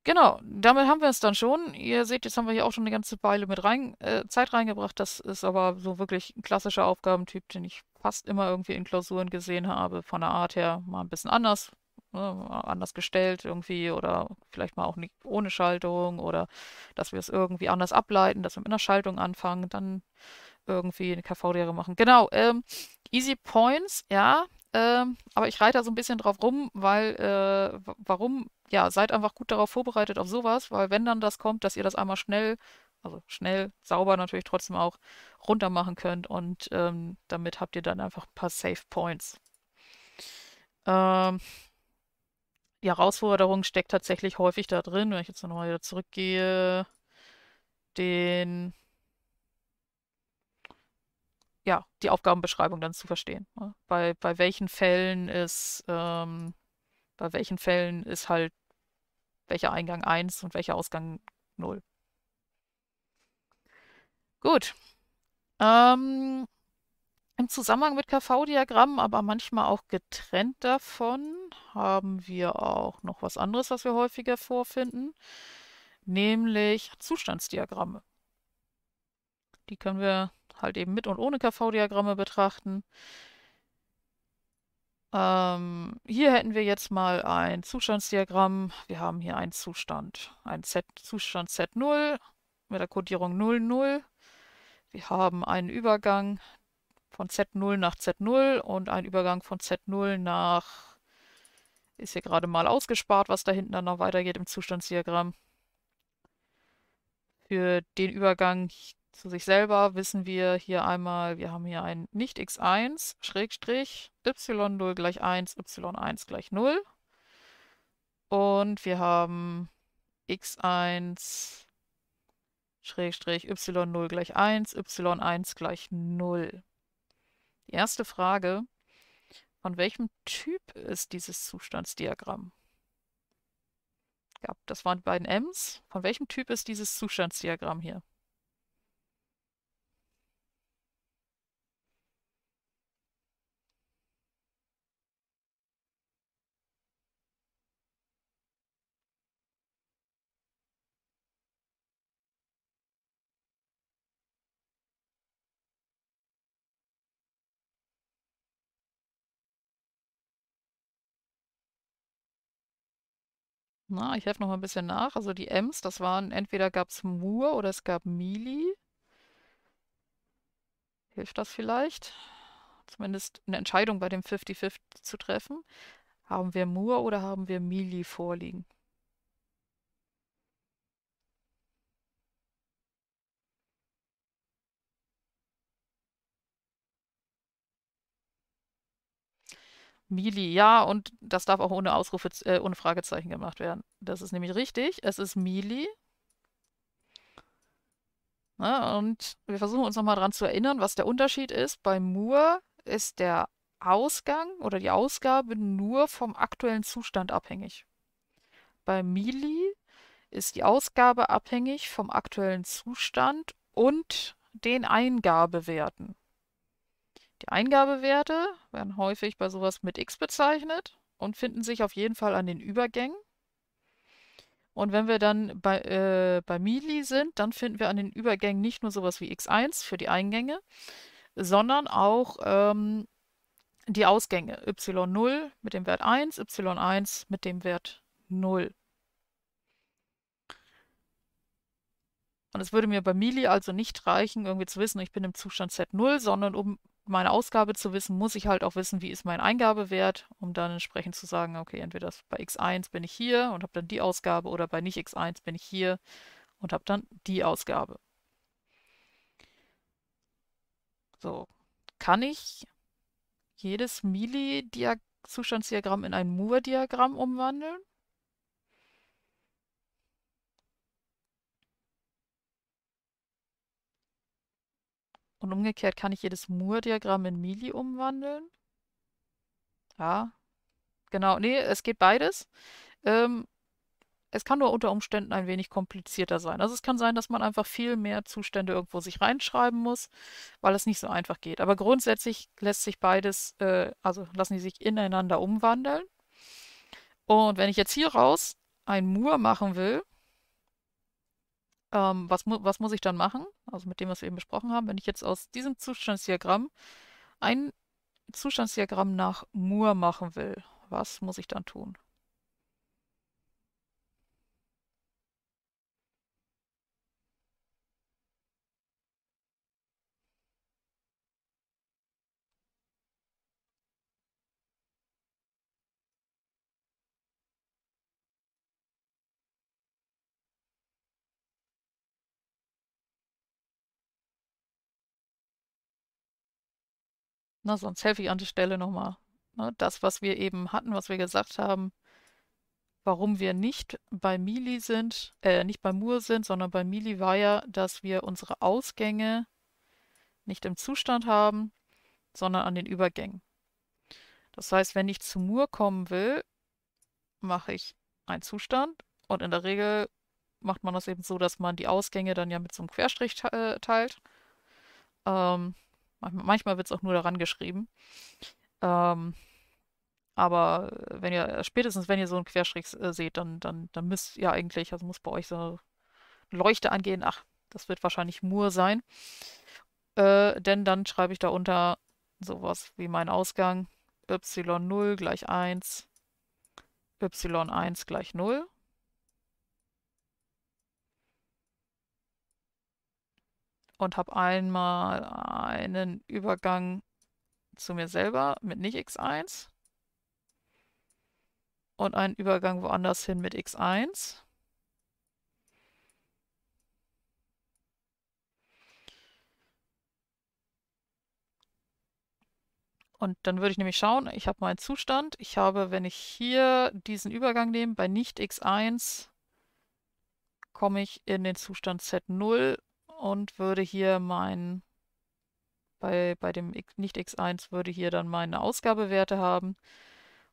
Genau, damit haben wir es dann schon. Ihr seht, jetzt haben wir hier auch schon eine ganze Weile mit rein, äh, Zeit reingebracht. Das ist aber so wirklich ein klassischer Aufgabentyp, den ich fast immer irgendwie in Klausuren gesehen habe, von der Art her mal ein bisschen anders, ne, anders gestellt irgendwie oder vielleicht mal auch nicht ohne Schaltung oder dass wir es irgendwie anders ableiten, dass wir mit einer Schaltung anfangen, dann irgendwie eine KV-Lehre machen. Genau, ähm, Easy Points, ja, ähm, aber ich reite da so ein bisschen drauf rum, weil, äh, warum? Ja, seid einfach gut darauf vorbereitet auf sowas, weil wenn dann das kommt, dass ihr das einmal schnell also schnell, sauber natürlich trotzdem auch runter machen könnt und ähm, damit habt ihr dann einfach ein paar Safe Points. Ähm, die Herausforderung steckt tatsächlich häufig da drin, wenn ich jetzt nochmal wieder zurückgehe, den ja, die Aufgabenbeschreibung dann zu verstehen. Ne? Bei, bei welchen Fällen ist, ähm, bei welchen Fällen ist halt welcher Eingang 1 und welcher Ausgang 0. Gut. Ähm, Im Zusammenhang mit KV-Diagrammen, aber manchmal auch getrennt davon, haben wir auch noch was anderes, was wir häufiger vorfinden, nämlich Zustandsdiagramme. Die können wir halt eben mit und ohne KV-Diagramme betrachten. Ähm, hier hätten wir jetzt mal ein Zustandsdiagramm. Wir haben hier einen Zustand, einen Z Zustand Z0 mit der Codierung 00. Wir haben einen Übergang von Z0 nach Z0 und einen Übergang von Z0 nach, ist hier gerade mal ausgespart, was da hinten dann noch weitergeht im Zustandsdiagramm. Für den Übergang zu sich selber wissen wir hier einmal, wir haben hier ein nicht x1 Schrägstrich y0 gleich 1, y1 gleich 0. Und wir haben x1 Schrägstrich y0 gleich 1, y1 gleich 0. Die erste Frage, von welchem Typ ist dieses Zustandsdiagramm? das waren die beiden Ms. Von welchem Typ ist dieses Zustandsdiagramm hier? Na, ich helfe noch mal ein bisschen nach. Also die Ems, das waren, entweder gab es Moore oder es gab Mili. Hilft das vielleicht? Zumindest eine Entscheidung bei dem 50-50 zu treffen. Haben wir Moore oder haben wir Mili vorliegen? Mili, ja, und das darf auch ohne Ausrufe, äh, ohne Fragezeichen gemacht werden. Das ist nämlich richtig. Es ist Mili. Na, ne, und wir versuchen uns nochmal daran zu erinnern, was der Unterschied ist. Bei Moore ist der Ausgang oder die Ausgabe nur vom aktuellen Zustand abhängig. Bei Mili ist die Ausgabe abhängig vom aktuellen Zustand und den Eingabewerten. Eingabewerte werden häufig bei sowas mit x bezeichnet und finden sich auf jeden Fall an den Übergängen. Und wenn wir dann bei, äh, bei Mili sind, dann finden wir an den Übergängen nicht nur sowas wie x1 für die Eingänge, sondern auch ähm, die Ausgänge y0 mit dem Wert 1, y1 mit dem Wert 0. Und es würde mir bei Mili also nicht reichen, irgendwie zu wissen, ich bin im Zustand Z0, sondern um meine Ausgabe zu wissen, muss ich halt auch wissen, wie ist mein Eingabewert, um dann entsprechend zu sagen, okay, entweder bei x1 bin ich hier und habe dann die Ausgabe oder bei nicht x1 bin ich hier und habe dann die Ausgabe. So, kann ich jedes Mili-Zustandsdiagramm in ein Moore-Diagramm umwandeln? Und umgekehrt kann ich jedes Moore-Diagramm in Mili umwandeln. Ja, genau. Nee, es geht beides. Ähm, es kann nur unter Umständen ein wenig komplizierter sein. Also es kann sein, dass man einfach viel mehr Zustände irgendwo sich reinschreiben muss, weil es nicht so einfach geht. Aber grundsätzlich lässt sich beides, äh, also lassen die sich ineinander umwandeln. Und wenn ich jetzt hier raus ein Moore machen will, ähm, was, mu was muss ich dann machen? Also mit dem, was wir eben besprochen haben, wenn ich jetzt aus diesem Zustandsdiagramm ein Zustandsdiagramm nach Moore machen will, was muss ich dann tun? Na, ne, sonst helfe ich an der Stelle nochmal. Ne, das, was wir eben hatten, was wir gesagt haben, warum wir nicht bei Mili sind, äh, nicht bei Moore sind, sondern bei Mili war ja, dass wir unsere Ausgänge nicht im Zustand haben, sondern an den Übergängen. Das heißt, wenn ich zu Moore kommen will, mache ich einen Zustand und in der Regel macht man das eben so, dass man die Ausgänge dann ja mit so einem Querstrich äh, teilt. Ähm, Manchmal wird es auch nur daran geschrieben. Ähm, aber wenn ihr, spätestens wenn ihr so einen Querstrich äh, seht, dann, dann, dann müsst ihr eigentlich, also muss bei euch so eine Leuchte angehen. Ach, das wird wahrscheinlich Mur sein. Äh, denn dann schreibe ich darunter sowas wie mein Ausgang y0 gleich 1, y1 gleich 0 und habe einmal einen Übergang zu mir selber mit nicht x1 und einen Übergang woanders hin mit x1. Und dann würde ich nämlich schauen, ich habe meinen Zustand. Ich habe, wenn ich hier diesen Übergang nehme, bei nicht x1 komme ich in den Zustand z0 und würde hier meinen, bei, bei dem nicht x1 würde hier dann meine Ausgabewerte haben.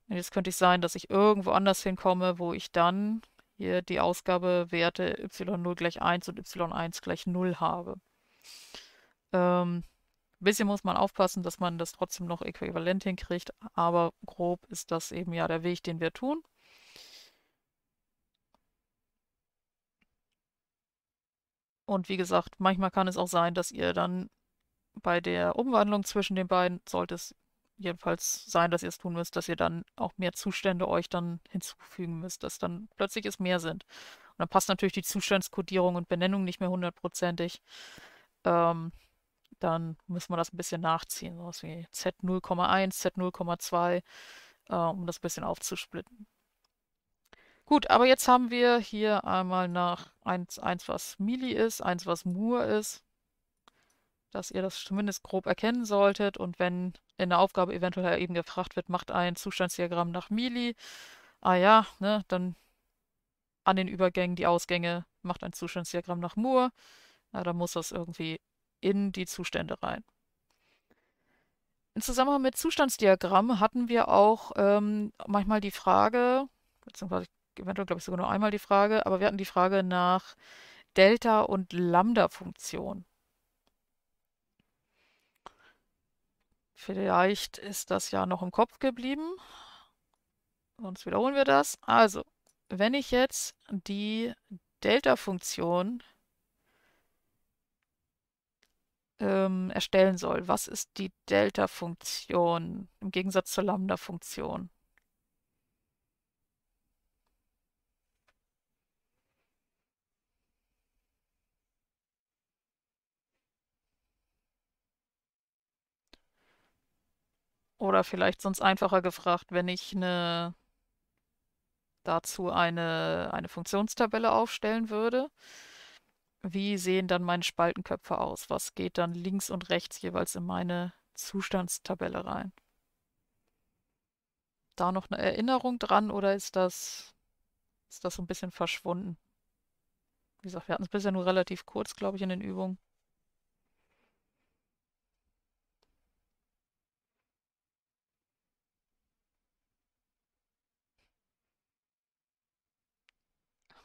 Und jetzt könnte es sein, dass ich irgendwo anders hinkomme, wo ich dann hier die Ausgabewerte y0 gleich 1 und y1 gleich 0 habe. Ähm, ein bisschen muss man aufpassen, dass man das trotzdem noch äquivalent hinkriegt, aber grob ist das eben ja der Weg, den wir tun. Und wie gesagt, manchmal kann es auch sein, dass ihr dann bei der Umwandlung zwischen den beiden, sollte es jedenfalls sein, dass ihr es tun müsst, dass ihr dann auch mehr Zustände euch dann hinzufügen müsst, dass dann plötzlich es mehr sind. Und dann passt natürlich die Zustandskodierung und Benennung nicht mehr hundertprozentig. Ähm, dann müssen wir das ein bisschen nachziehen, so sowas wie Z0,1, Z0,2, äh, um das ein bisschen aufzusplitten. Gut, aber jetzt haben wir hier einmal nach eins, eins was Mili ist, eins was Moore ist, dass ihr das zumindest grob erkennen solltet. Und wenn in der Aufgabe eventuell eben gefragt wird, macht ein Zustandsdiagramm nach Mili. Ah ja, ne, dann an den Übergängen die Ausgänge, macht ein Zustandsdiagramm nach Moore. Na, dann muss das irgendwie in die Zustände rein. Im Zusammenhang mit Zustandsdiagrammen hatten wir auch ähm, manchmal die Frage, beziehungsweise eventuell, glaube ich, sogar nur einmal die Frage, aber wir hatten die Frage nach Delta- und Lambda-Funktion. Vielleicht ist das ja noch im Kopf geblieben. Sonst wiederholen wir das. Also, wenn ich jetzt die Delta-Funktion ähm, erstellen soll, was ist die Delta-Funktion im Gegensatz zur Lambda-Funktion? Oder vielleicht sonst einfacher gefragt, wenn ich eine, dazu eine, eine Funktionstabelle aufstellen würde, wie sehen dann meine Spaltenköpfe aus? Was geht dann links und rechts jeweils in meine Zustandstabelle rein? Da noch eine Erinnerung dran oder ist das, ist das so ein bisschen verschwunden? Wie gesagt, wir hatten es bisher nur relativ kurz, glaube ich, in den Übungen.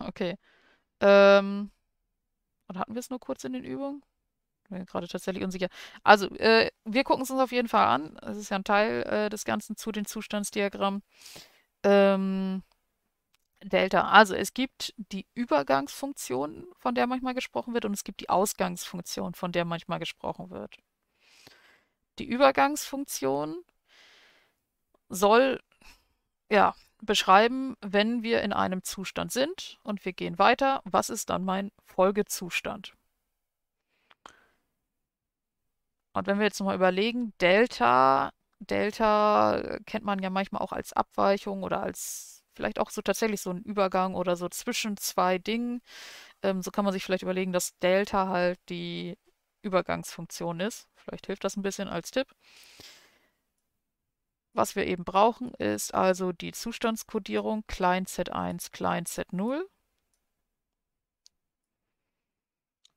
okay. Ähm, und hatten wir es nur kurz in den Übungen? Ich bin gerade tatsächlich unsicher. Also, äh, wir gucken es uns auf jeden Fall an. Es ist ja ein Teil äh, des Ganzen zu den Zustandsdiagrammen ähm, Delta. Also, es gibt die Übergangsfunktion, von der manchmal gesprochen wird, und es gibt die Ausgangsfunktion, von der manchmal gesprochen wird. Die Übergangsfunktion soll, ja, beschreiben, wenn wir in einem Zustand sind und wir gehen weiter, was ist dann mein Folgezustand? Und wenn wir jetzt nochmal überlegen, Delta, Delta kennt man ja manchmal auch als Abweichung oder als vielleicht auch so tatsächlich so ein Übergang oder so zwischen zwei Dingen. Ähm, so kann man sich vielleicht überlegen, dass Delta halt die Übergangsfunktion ist. Vielleicht hilft das ein bisschen als Tipp. Was wir eben brauchen, ist also die Zustandskodierung klein z1, klein z0.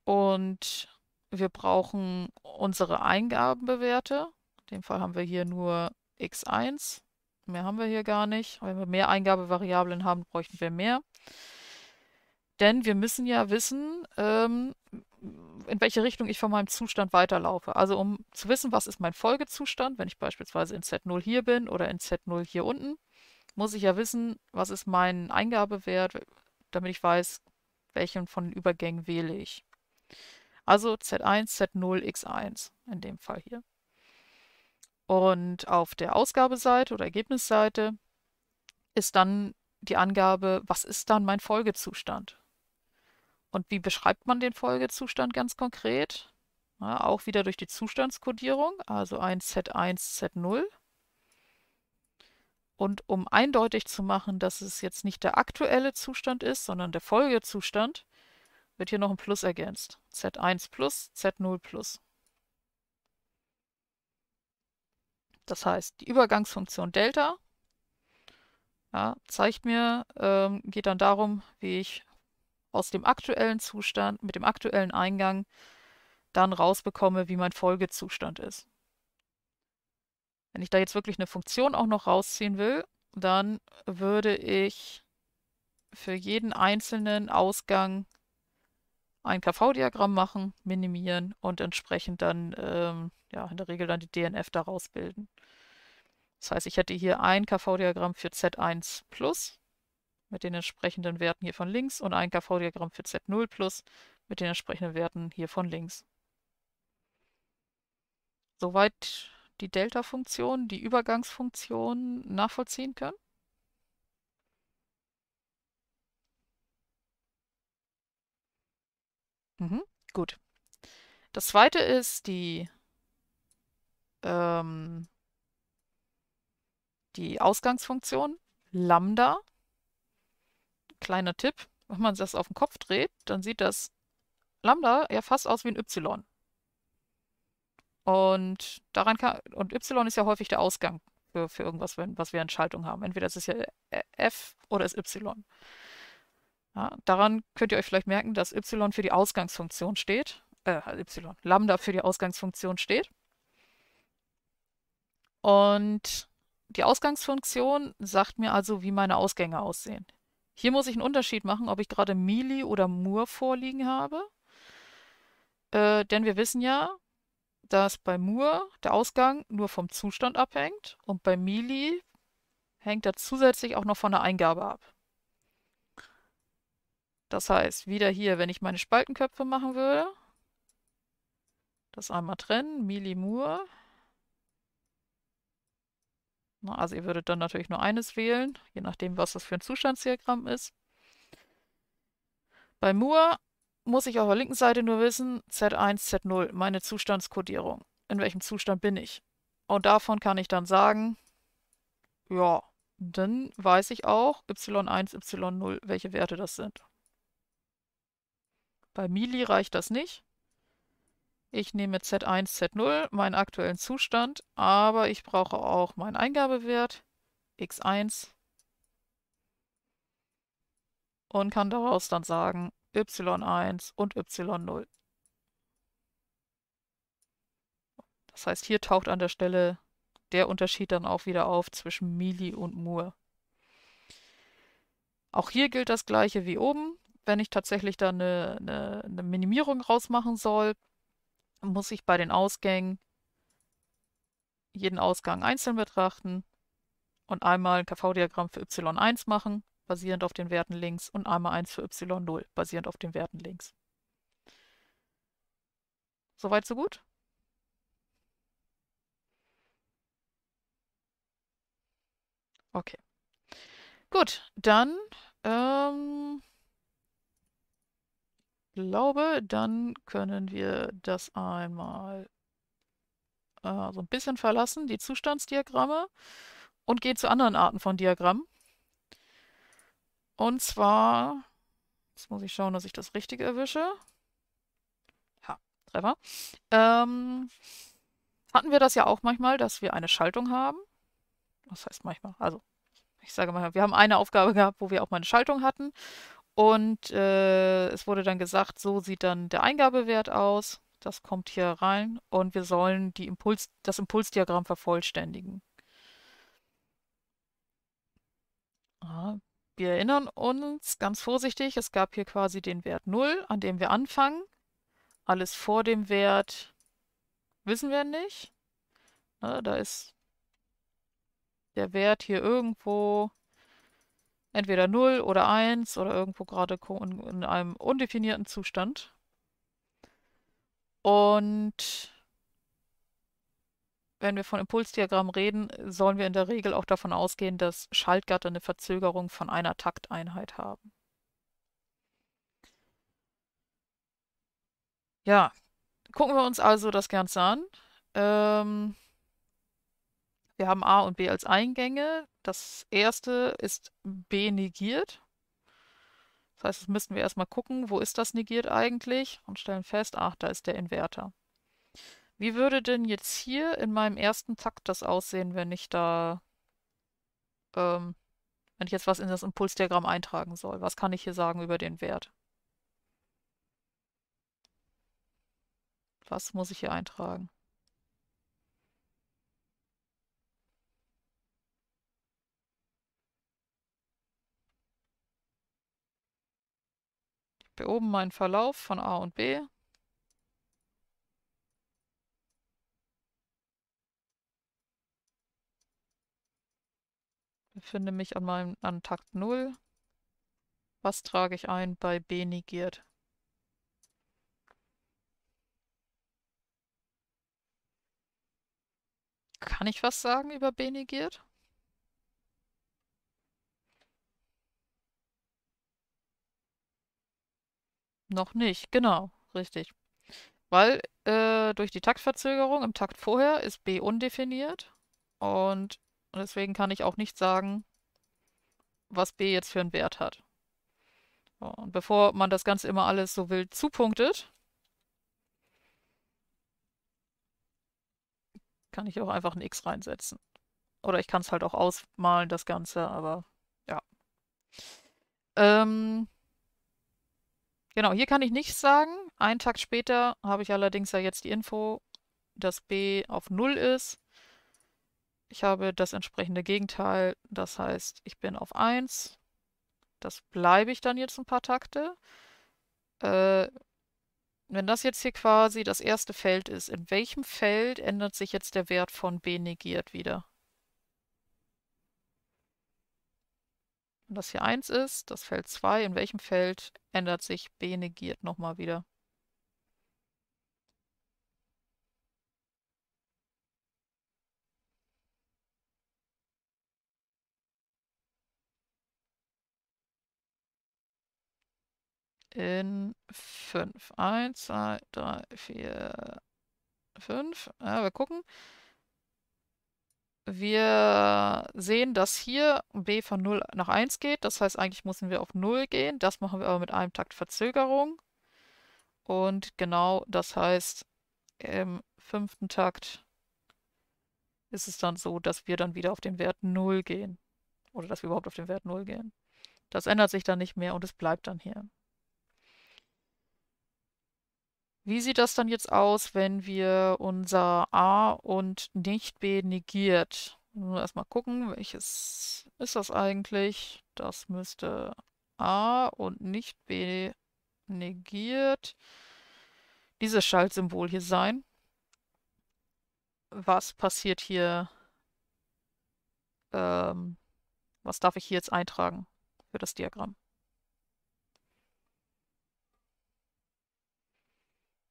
Und wir brauchen unsere Eingabenbewerte. In dem Fall haben wir hier nur x1. Mehr haben wir hier gar nicht. Wenn wir mehr Eingabevariablen haben, bräuchten wir mehr. Denn wir müssen ja wissen, ähm, in welche Richtung ich von meinem Zustand weiterlaufe. Also um zu wissen, was ist mein Folgezustand, wenn ich beispielsweise in Z0 hier bin oder in Z0 hier unten, muss ich ja wissen, was ist mein Eingabewert, damit ich weiß, welchen von den Übergängen wähle ich. Also Z1, Z0, X1 in dem Fall hier. Und auf der Ausgabeseite oder Ergebnisseite ist dann die Angabe, was ist dann mein Folgezustand? Und wie beschreibt man den Folgezustand ganz konkret? Ja, auch wieder durch die Zustandskodierung, also ein Z1, Z0. Und um eindeutig zu machen, dass es jetzt nicht der aktuelle Zustand ist, sondern der Folgezustand, wird hier noch ein Plus ergänzt. Z1 plus, Z0 plus. Das heißt, die Übergangsfunktion Delta ja, zeigt mir, ähm, geht dann darum, wie ich aus dem aktuellen Zustand, mit dem aktuellen Eingang dann rausbekomme, wie mein Folgezustand ist. Wenn ich da jetzt wirklich eine Funktion auch noch rausziehen will, dann würde ich für jeden einzelnen Ausgang ein KV-Diagramm machen, minimieren und entsprechend dann ähm, ja, in der Regel dann die DNF daraus bilden. Das heißt, ich hätte hier ein KV-Diagramm für Z1 plus mit den entsprechenden Werten hier von links und ein KV-Diagramm für Z0 plus mit den entsprechenden Werten hier von links. Soweit die Delta-Funktion, die Übergangsfunktion nachvollziehen können? Mhm, gut. Das zweite ist die, ähm, die Ausgangsfunktion Lambda. Kleiner Tipp, wenn man das auf den Kopf dreht, dann sieht das Lambda ja fast aus wie ein Y. Und daran kann, und Y ist ja häufig der Ausgang für, für irgendwas, was wir in Schaltung haben. Entweder ist es ja äh, F oder ist Y. Ja, daran könnt ihr euch vielleicht merken, dass Y für die Ausgangsfunktion steht, äh, Y, Lambda für die Ausgangsfunktion steht. Und die Ausgangsfunktion sagt mir also, wie meine Ausgänge aussehen. Hier muss ich einen Unterschied machen, ob ich gerade Mili oder Mur vorliegen habe. Äh, denn wir wissen ja, dass bei Mur der Ausgang nur vom Zustand abhängt und bei Mili hängt er zusätzlich auch noch von der Eingabe ab. Das heißt, wieder hier, wenn ich meine Spaltenköpfe machen würde, das einmal trennen, Mili, Millimur, Ne, also ihr würdet dann natürlich nur eines wählen, je nachdem, was das für ein Zustandsdiagramm ist. Bei Moore muss ich auf der linken Seite nur wissen, Z1, Z0, meine Zustandskodierung. In welchem Zustand bin ich? Und davon kann ich dann sagen, ja, dann weiß ich auch Y1, Y0, welche Werte das sind. Bei Mili reicht das nicht. Ich nehme Z1, Z0, meinen aktuellen Zustand, aber ich brauche auch meinen Eingabewert, x1, und kann daraus dann sagen y1 und y0. Das heißt, hier taucht an der Stelle der Unterschied dann auch wieder auf zwischen Mili und Moore. Auch hier gilt das gleiche wie oben. Wenn ich tatsächlich dann eine, eine, eine Minimierung rausmachen soll, muss ich bei den Ausgängen jeden Ausgang einzeln betrachten und einmal ein KV-Diagramm für y1 machen, basierend auf den Werten links, und einmal eins für y0, basierend auf den Werten links. Soweit, so gut? Okay. Gut, dann ähm glaube, dann können wir das einmal äh, so ein bisschen verlassen, die Zustandsdiagramme, und gehen zu anderen Arten von Diagrammen. Und zwar, jetzt muss ich schauen, dass ich das Richtige erwische. Ha, Treffer. Ähm, hatten wir das ja auch manchmal, dass wir eine Schaltung haben. Was heißt manchmal? Also, ich sage mal, wir haben eine Aufgabe gehabt, wo wir auch mal eine Schaltung hatten. Und äh, es wurde dann gesagt, so sieht dann der Eingabewert aus. Das kommt hier rein und wir sollen die Impuls, das Impulsdiagramm vervollständigen. wir erinnern uns ganz vorsichtig, es gab hier quasi den Wert 0, an dem wir anfangen. Alles vor dem Wert wissen wir nicht. Ne, da ist der Wert hier irgendwo entweder 0 oder 1 oder irgendwo gerade in einem undefinierten Zustand. Und wenn wir von Impulsdiagrammen reden, sollen wir in der Regel auch davon ausgehen, dass Schaltgatter eine Verzögerung von einer Takteinheit haben. Ja, gucken wir uns also das Ganze an. Ähm, wir haben A und B als Eingänge. Das erste ist B negiert. Das heißt, das müssten wir erstmal gucken, wo ist das negiert eigentlich und stellen fest, ach, da ist der Inverter. Wie würde denn jetzt hier in meinem ersten Takt das aussehen, wenn ich da, ähm, wenn ich jetzt was in das Impulsdiagramm eintragen soll? Was kann ich hier sagen über den Wert? Was muss ich hier eintragen? hier oben meinen Verlauf von A und B. Befinde mich an meinem an Takt 0. Was trage ich ein bei B negiert? Kann ich was sagen über B negiert? Noch nicht, genau, richtig. Weil äh, durch die Taktverzögerung im Takt vorher ist B undefiniert und deswegen kann ich auch nicht sagen, was B jetzt für einen Wert hat. und bevor man das Ganze immer alles so wild zupunktet, kann ich auch einfach ein X reinsetzen. Oder ich kann es halt auch ausmalen, das Ganze, aber ja. Ähm, Genau, hier kann ich nichts sagen. Einen Tag später habe ich allerdings ja jetzt die Info, dass B auf 0 ist. Ich habe das entsprechende Gegenteil, das heißt, ich bin auf 1. Das bleibe ich dann jetzt ein paar Takte. Äh, wenn das jetzt hier quasi das erste Feld ist, in welchem Feld ändert sich jetzt der Wert von B negiert wieder? Wenn das hier 1 ist, das Feld 2, in welchem Feld ändert sich B negiert nochmal wieder? in 5. 1, 2, 3, 4, 5. Ja, wir gucken wir sehen, dass hier b von 0 nach 1 geht. Das heißt, eigentlich müssen wir auf 0 gehen. Das machen wir aber mit einem Takt Verzögerung. Und genau das heißt, im fünften Takt ist es dann so, dass wir dann wieder auf den Wert 0 gehen. Oder dass wir überhaupt auf den Wert 0 gehen. Das ändert sich dann nicht mehr und es bleibt dann hier. Wie sieht das dann jetzt aus, wenn wir unser a und nicht b negiert? Nur erstmal gucken, welches ist das eigentlich? Das müsste a und nicht b negiert dieses Schaltsymbol hier sein. Was passiert hier? Ähm, was darf ich hier jetzt eintragen für das Diagramm?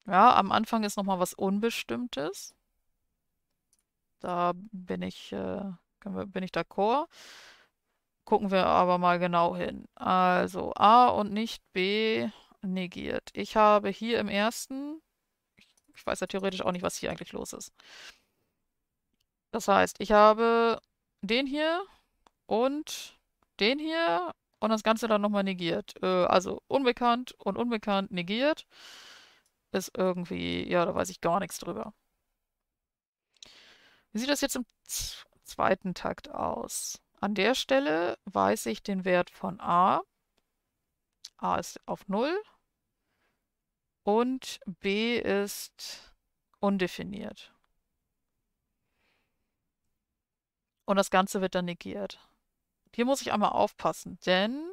Ja, am Anfang ist nochmal was Unbestimmtes. Da bin ich, äh, bin ich d'accord. Gucken wir aber mal genau hin. Also A und nicht B negiert. Ich habe hier im ersten, ich weiß ja theoretisch auch nicht, was hier eigentlich los ist. Das heißt, ich habe den hier und den hier und das Ganze dann nochmal negiert. Äh, also unbekannt und unbekannt negiert ist irgendwie, ja, da weiß ich gar nichts drüber. Wie sieht das jetzt im zweiten Takt aus? An der Stelle weiß ich den Wert von a. a ist auf 0 und b ist undefiniert. Und das Ganze wird dann negiert. Hier muss ich einmal aufpassen, denn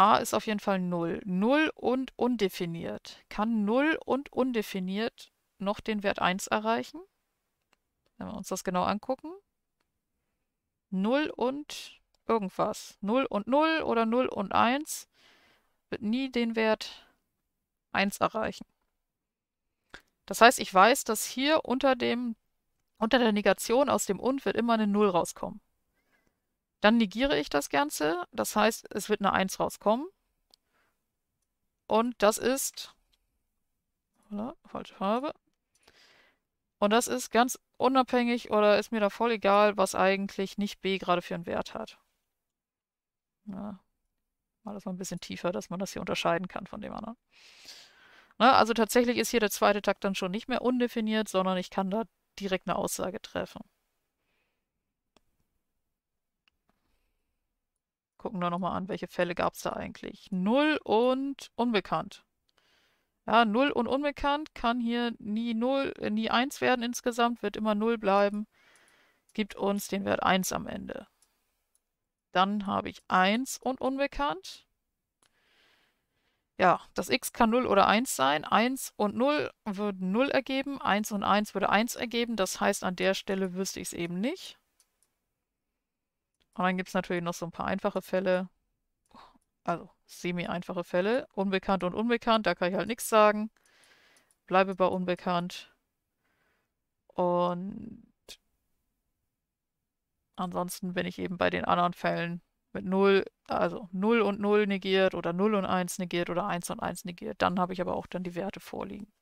a ist auf jeden Fall 0. 0 und undefiniert. Kann 0 und undefiniert noch den Wert 1 erreichen? Wenn wir uns das genau angucken. 0 und irgendwas. 0 und 0 oder 0 und 1 wird nie den Wert 1 erreichen. Das heißt, ich weiß, dass hier unter, dem, unter der Negation aus dem und wird immer eine 0 rauskommen. Dann negiere ich das Ganze. Das heißt, es wird eine 1 rauskommen. Und das ist... Oder? Falsche Farbe. Und das ist ganz unabhängig oder ist mir da voll egal, was eigentlich nicht B gerade für einen Wert hat. Ja. Mal das mal ein bisschen tiefer, dass man das hier unterscheiden kann von dem anderen. Na, also tatsächlich ist hier der zweite Takt dann schon nicht mehr undefiniert, sondern ich kann da direkt eine Aussage treffen. Gucken wir nochmal an, welche Fälle gab es da eigentlich. Null und unbekannt. Ja, 0 und unbekannt kann hier nie 0, äh, nie 1 werden insgesamt, wird immer 0 bleiben. Gibt uns den Wert 1 am Ende. Dann habe ich 1 und unbekannt. Ja, das x kann 0 oder 1 sein. 1 und 0 würden 0 ergeben. 1 und 1 würde 1 ergeben. Das heißt, an der Stelle wüsste ich es eben nicht. Und dann gibt es natürlich noch so ein paar einfache Fälle, also semi-einfache Fälle. Unbekannt und unbekannt, da kann ich halt nichts sagen. Bleibe bei unbekannt. Und ansonsten bin ich eben bei den anderen Fällen mit 0, also 0 und 0 negiert oder 0 und 1 negiert oder 1 und 1 negiert. Dann habe ich aber auch dann die Werte vorliegen.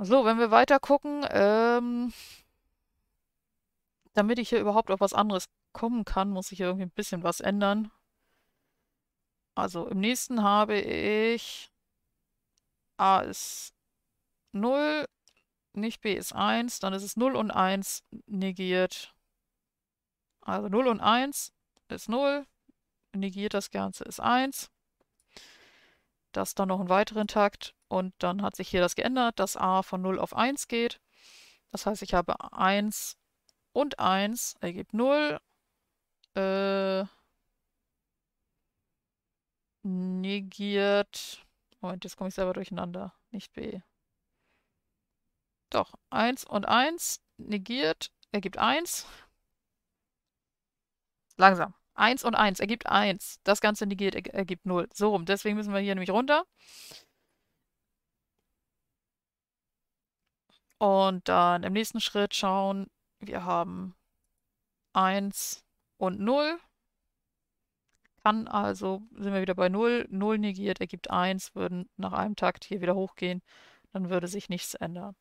So, wenn wir weiter gucken, ähm, damit ich hier überhaupt auf was anderes kommen kann, muss ich hier irgendwie ein bisschen was ändern. Also im nächsten habe ich A ist 0, nicht B ist 1, dann ist es 0 und 1 negiert. Also 0 und 1 ist 0, negiert das Ganze ist 1. Das dann noch einen weiteren Takt und dann hat sich hier das geändert, dass A von 0 auf 1 geht. Das heißt, ich habe 1 und 1 ergibt 0. Äh, negiert. Moment, jetzt komme ich selber durcheinander. Nicht B. Doch, 1 und 1 negiert, ergibt 1. Langsam. 1 und 1 ergibt 1. Das Ganze negiert, ergibt 0. So rum. Deswegen müssen wir hier nämlich runter. Und dann im nächsten Schritt schauen, wir haben 1 und 0. Kann also, sind wir wieder bei 0. 0 negiert ergibt 1, würden nach einem Takt hier wieder hochgehen. Dann würde sich nichts ändern.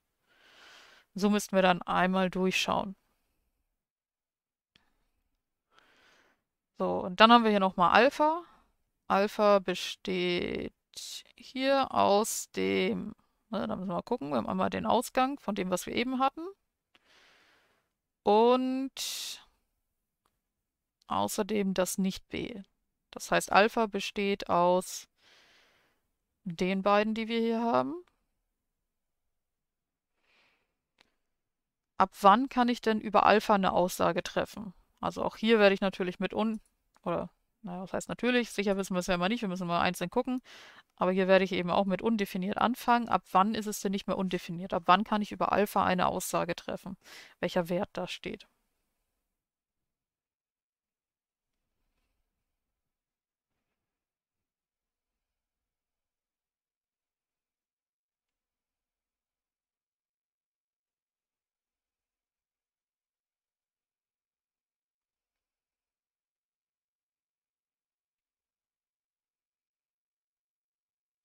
So müssten wir dann einmal durchschauen. So, und dann haben wir hier nochmal Alpha. Alpha besteht hier aus dem, ne, da müssen wir mal gucken, wir haben einmal den Ausgang von dem, was wir eben hatten. Und außerdem das Nicht-B. Das heißt, Alpha besteht aus den beiden, die wir hier haben. Ab wann kann ich denn über Alpha eine Aussage treffen? Also auch hier werde ich natürlich mit un oder naja, das heißt natürlich, sicher wissen wir es ja immer nicht, wir müssen mal einzeln gucken. Aber hier werde ich eben auch mit undefiniert anfangen. Ab wann ist es denn nicht mehr undefiniert? Ab wann kann ich über Alpha eine Aussage treffen, welcher Wert da steht?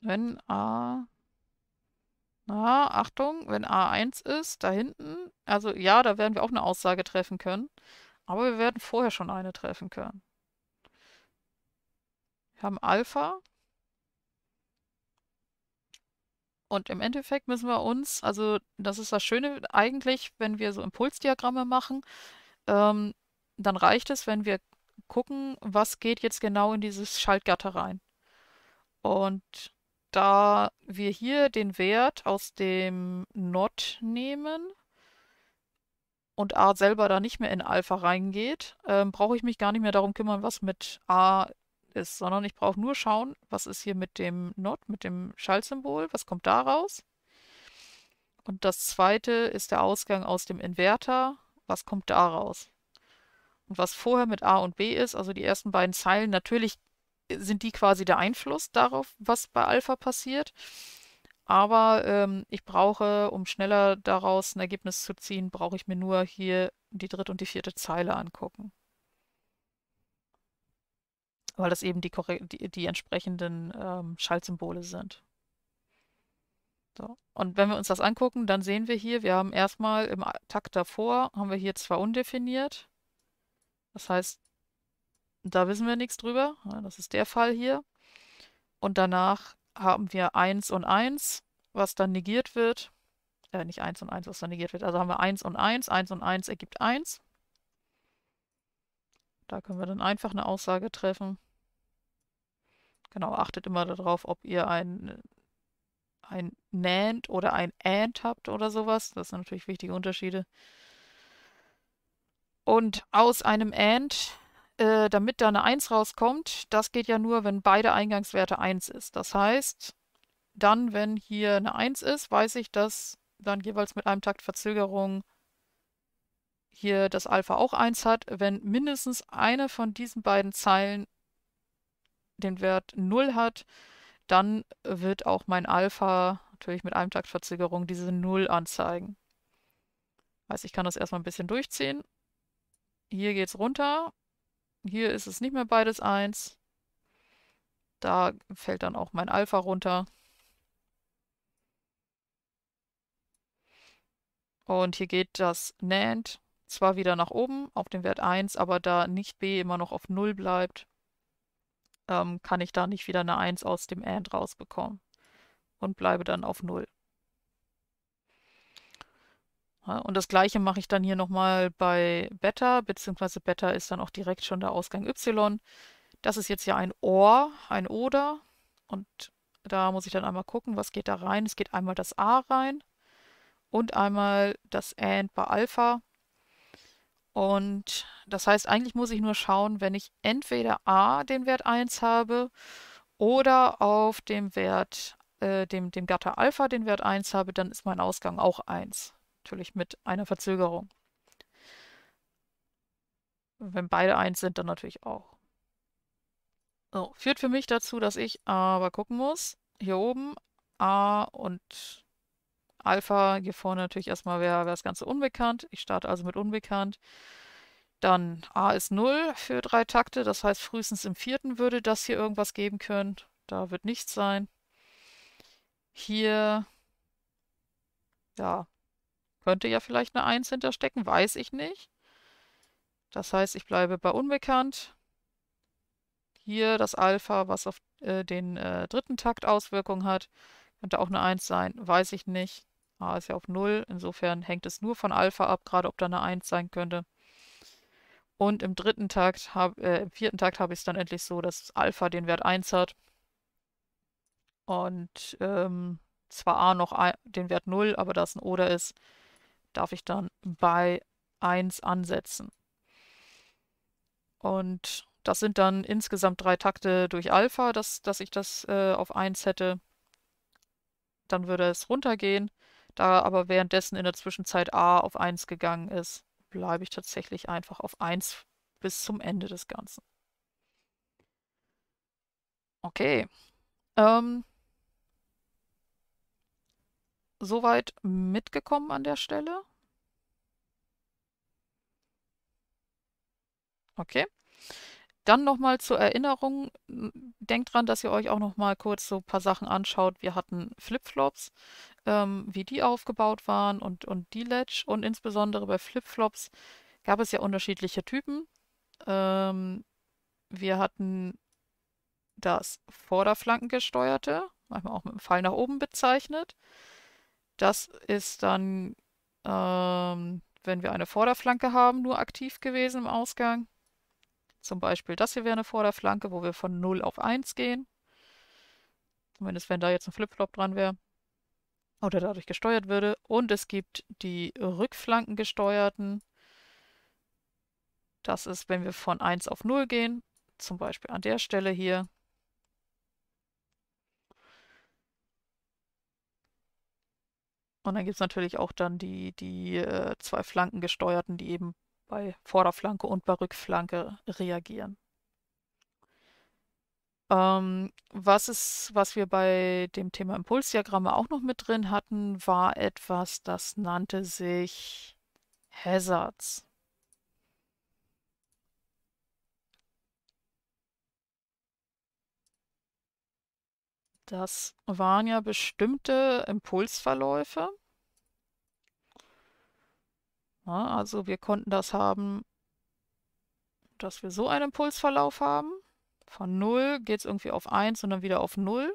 Wenn A... Na, Achtung, wenn A1 ist, da hinten. Also ja, da werden wir auch eine Aussage treffen können. Aber wir werden vorher schon eine treffen können. Wir haben Alpha. Und im Endeffekt müssen wir uns, also das ist das Schöne eigentlich, wenn wir so Impulsdiagramme machen, ähm, dann reicht es, wenn wir gucken, was geht jetzt genau in dieses Schaltgatter rein. Und da wir hier den Wert aus dem Not nehmen und a selber da nicht mehr in Alpha reingeht, ähm, brauche ich mich gar nicht mehr darum kümmern, was mit a ist, sondern ich brauche nur schauen, was ist hier mit dem Not, mit dem Schaltsymbol, was kommt da raus. Und das zweite ist der Ausgang aus dem Inverter, was kommt da raus. Und was vorher mit A und B ist, also die ersten beiden Zeilen, natürlich sind die quasi der Einfluss darauf, was bei Alpha passiert. Aber ähm, ich brauche, um schneller daraus ein Ergebnis zu ziehen, brauche ich mir nur hier die dritte und die vierte Zeile angucken. Weil das eben die, die, die entsprechenden ähm, Schaltsymbole sind. So. Und wenn wir uns das angucken, dann sehen wir hier, wir haben erstmal im Takt davor, haben wir hier zwar undefiniert. Das heißt, da wissen wir nichts drüber. Ne? Das ist der Fall hier. Und danach haben wir 1 und 1, was dann negiert wird. Äh, nicht 1 und 1, was dann negiert wird. Also haben wir 1 und 1. 1 und 1 ergibt 1. Da können wir dann einfach eine Aussage treffen. Genau, achtet immer darauf, ob ihr ein, ein NAND oder ein AND habt oder sowas. Das sind natürlich wichtige Unterschiede. Und aus einem AND äh, damit da eine 1 rauskommt, das geht ja nur, wenn beide Eingangswerte 1 ist. Das heißt, dann, wenn hier eine 1 ist, weiß ich, dass dann jeweils mit einem Takt Verzögerung hier das Alpha auch 1 hat. Wenn mindestens eine von diesen beiden Zeilen den Wert 0 hat, dann wird auch mein Alpha natürlich mit einem Takt Verzögerung diese 0 anzeigen. also ich kann das erstmal ein bisschen durchziehen. Hier geht es runter hier ist es nicht mehr beides 1. Da fällt dann auch mein Alpha runter. Und hier geht das NAND zwar wieder nach oben auf den Wert 1, aber da nicht B immer noch auf 0 bleibt, ähm, kann ich da nicht wieder eine 1 aus dem AND rausbekommen und bleibe dann auf 0. Ja, und das gleiche mache ich dann hier nochmal bei Beta, beziehungsweise Beta ist dann auch direkt schon der Ausgang Y. Das ist jetzt ja ein OR, ein Oder. Und da muss ich dann einmal gucken, was geht da rein. Es geht einmal das A rein und einmal das AND bei Alpha. Und das heißt, eigentlich muss ich nur schauen, wenn ich entweder A den Wert 1 habe oder auf dem Wert, äh, dem, dem Gatter Alpha den Wert 1 habe, dann ist mein Ausgang auch 1. Natürlich mit einer Verzögerung. Wenn beide eins sind, dann natürlich auch. So, führt für mich dazu, dass ich aber gucken muss, hier oben A und Alpha, hier vorne natürlich erstmal wäre wär das Ganze unbekannt. Ich starte also mit unbekannt. Dann A ist 0 für drei Takte, das heißt frühestens im vierten würde das hier irgendwas geben können. Da wird nichts sein. Hier, ja, könnte ja vielleicht eine 1 hinterstecken, weiß ich nicht. Das heißt, ich bleibe bei unbekannt. Hier das Alpha, was auf äh, den äh, dritten Takt Auswirkungen hat. Könnte auch eine 1 sein, weiß ich nicht. A ist ja auf 0, insofern hängt es nur von Alpha ab, gerade ob da eine 1 sein könnte. Und im dritten Takt, hab, äh, im vierten Takt habe ich es dann endlich so, dass Alpha den Wert 1 hat. Und ähm, zwar A noch ein, den Wert 0, aber da es ein Oder ist, darf ich dann bei 1 ansetzen. Und das sind dann insgesamt drei Takte durch Alpha, dass, dass ich das äh, auf 1 hätte. Dann würde es runtergehen. Da aber währenddessen in der Zwischenzeit A auf 1 gegangen ist, bleibe ich tatsächlich einfach auf 1 bis zum Ende des Ganzen. Okay. Ähm, soweit mitgekommen an der Stelle. Okay. Dann nochmal zur Erinnerung, denkt dran, dass ihr euch auch nochmal kurz so ein paar Sachen anschaut. Wir hatten Flipflops, ähm, wie die aufgebaut waren und, und die Ledge. Und insbesondere bei Flipflops gab es ja unterschiedliche Typen. Ähm, wir hatten das Vorderflankengesteuerte, manchmal auch mit dem Pfeil nach oben bezeichnet. Das ist dann, ähm, wenn wir eine Vorderflanke haben, nur aktiv gewesen im Ausgang. Zum Beispiel das hier wäre eine Vorderflanke, wo wir von 0 auf 1 gehen. Zumindest wenn da jetzt ein Flipflop dran wäre oder dadurch gesteuert würde. Und es gibt die Rückflanken gesteuerten. Das ist, wenn wir von 1 auf 0 gehen, zum Beispiel an der Stelle hier. Und dann gibt es natürlich auch dann die, die äh, zwei Flanken gesteuerten, die eben bei Vorderflanke und bei Rückflanke reagieren. Ähm, was, ist, was wir bei dem Thema Impulsdiagramme auch noch mit drin hatten, war etwas, das nannte sich Hazards. Das waren ja bestimmte Impulsverläufe, ja, ne? also wir konnten das haben, dass wir so einen Impulsverlauf haben. Von 0 geht es irgendwie auf 1 und dann wieder auf 0.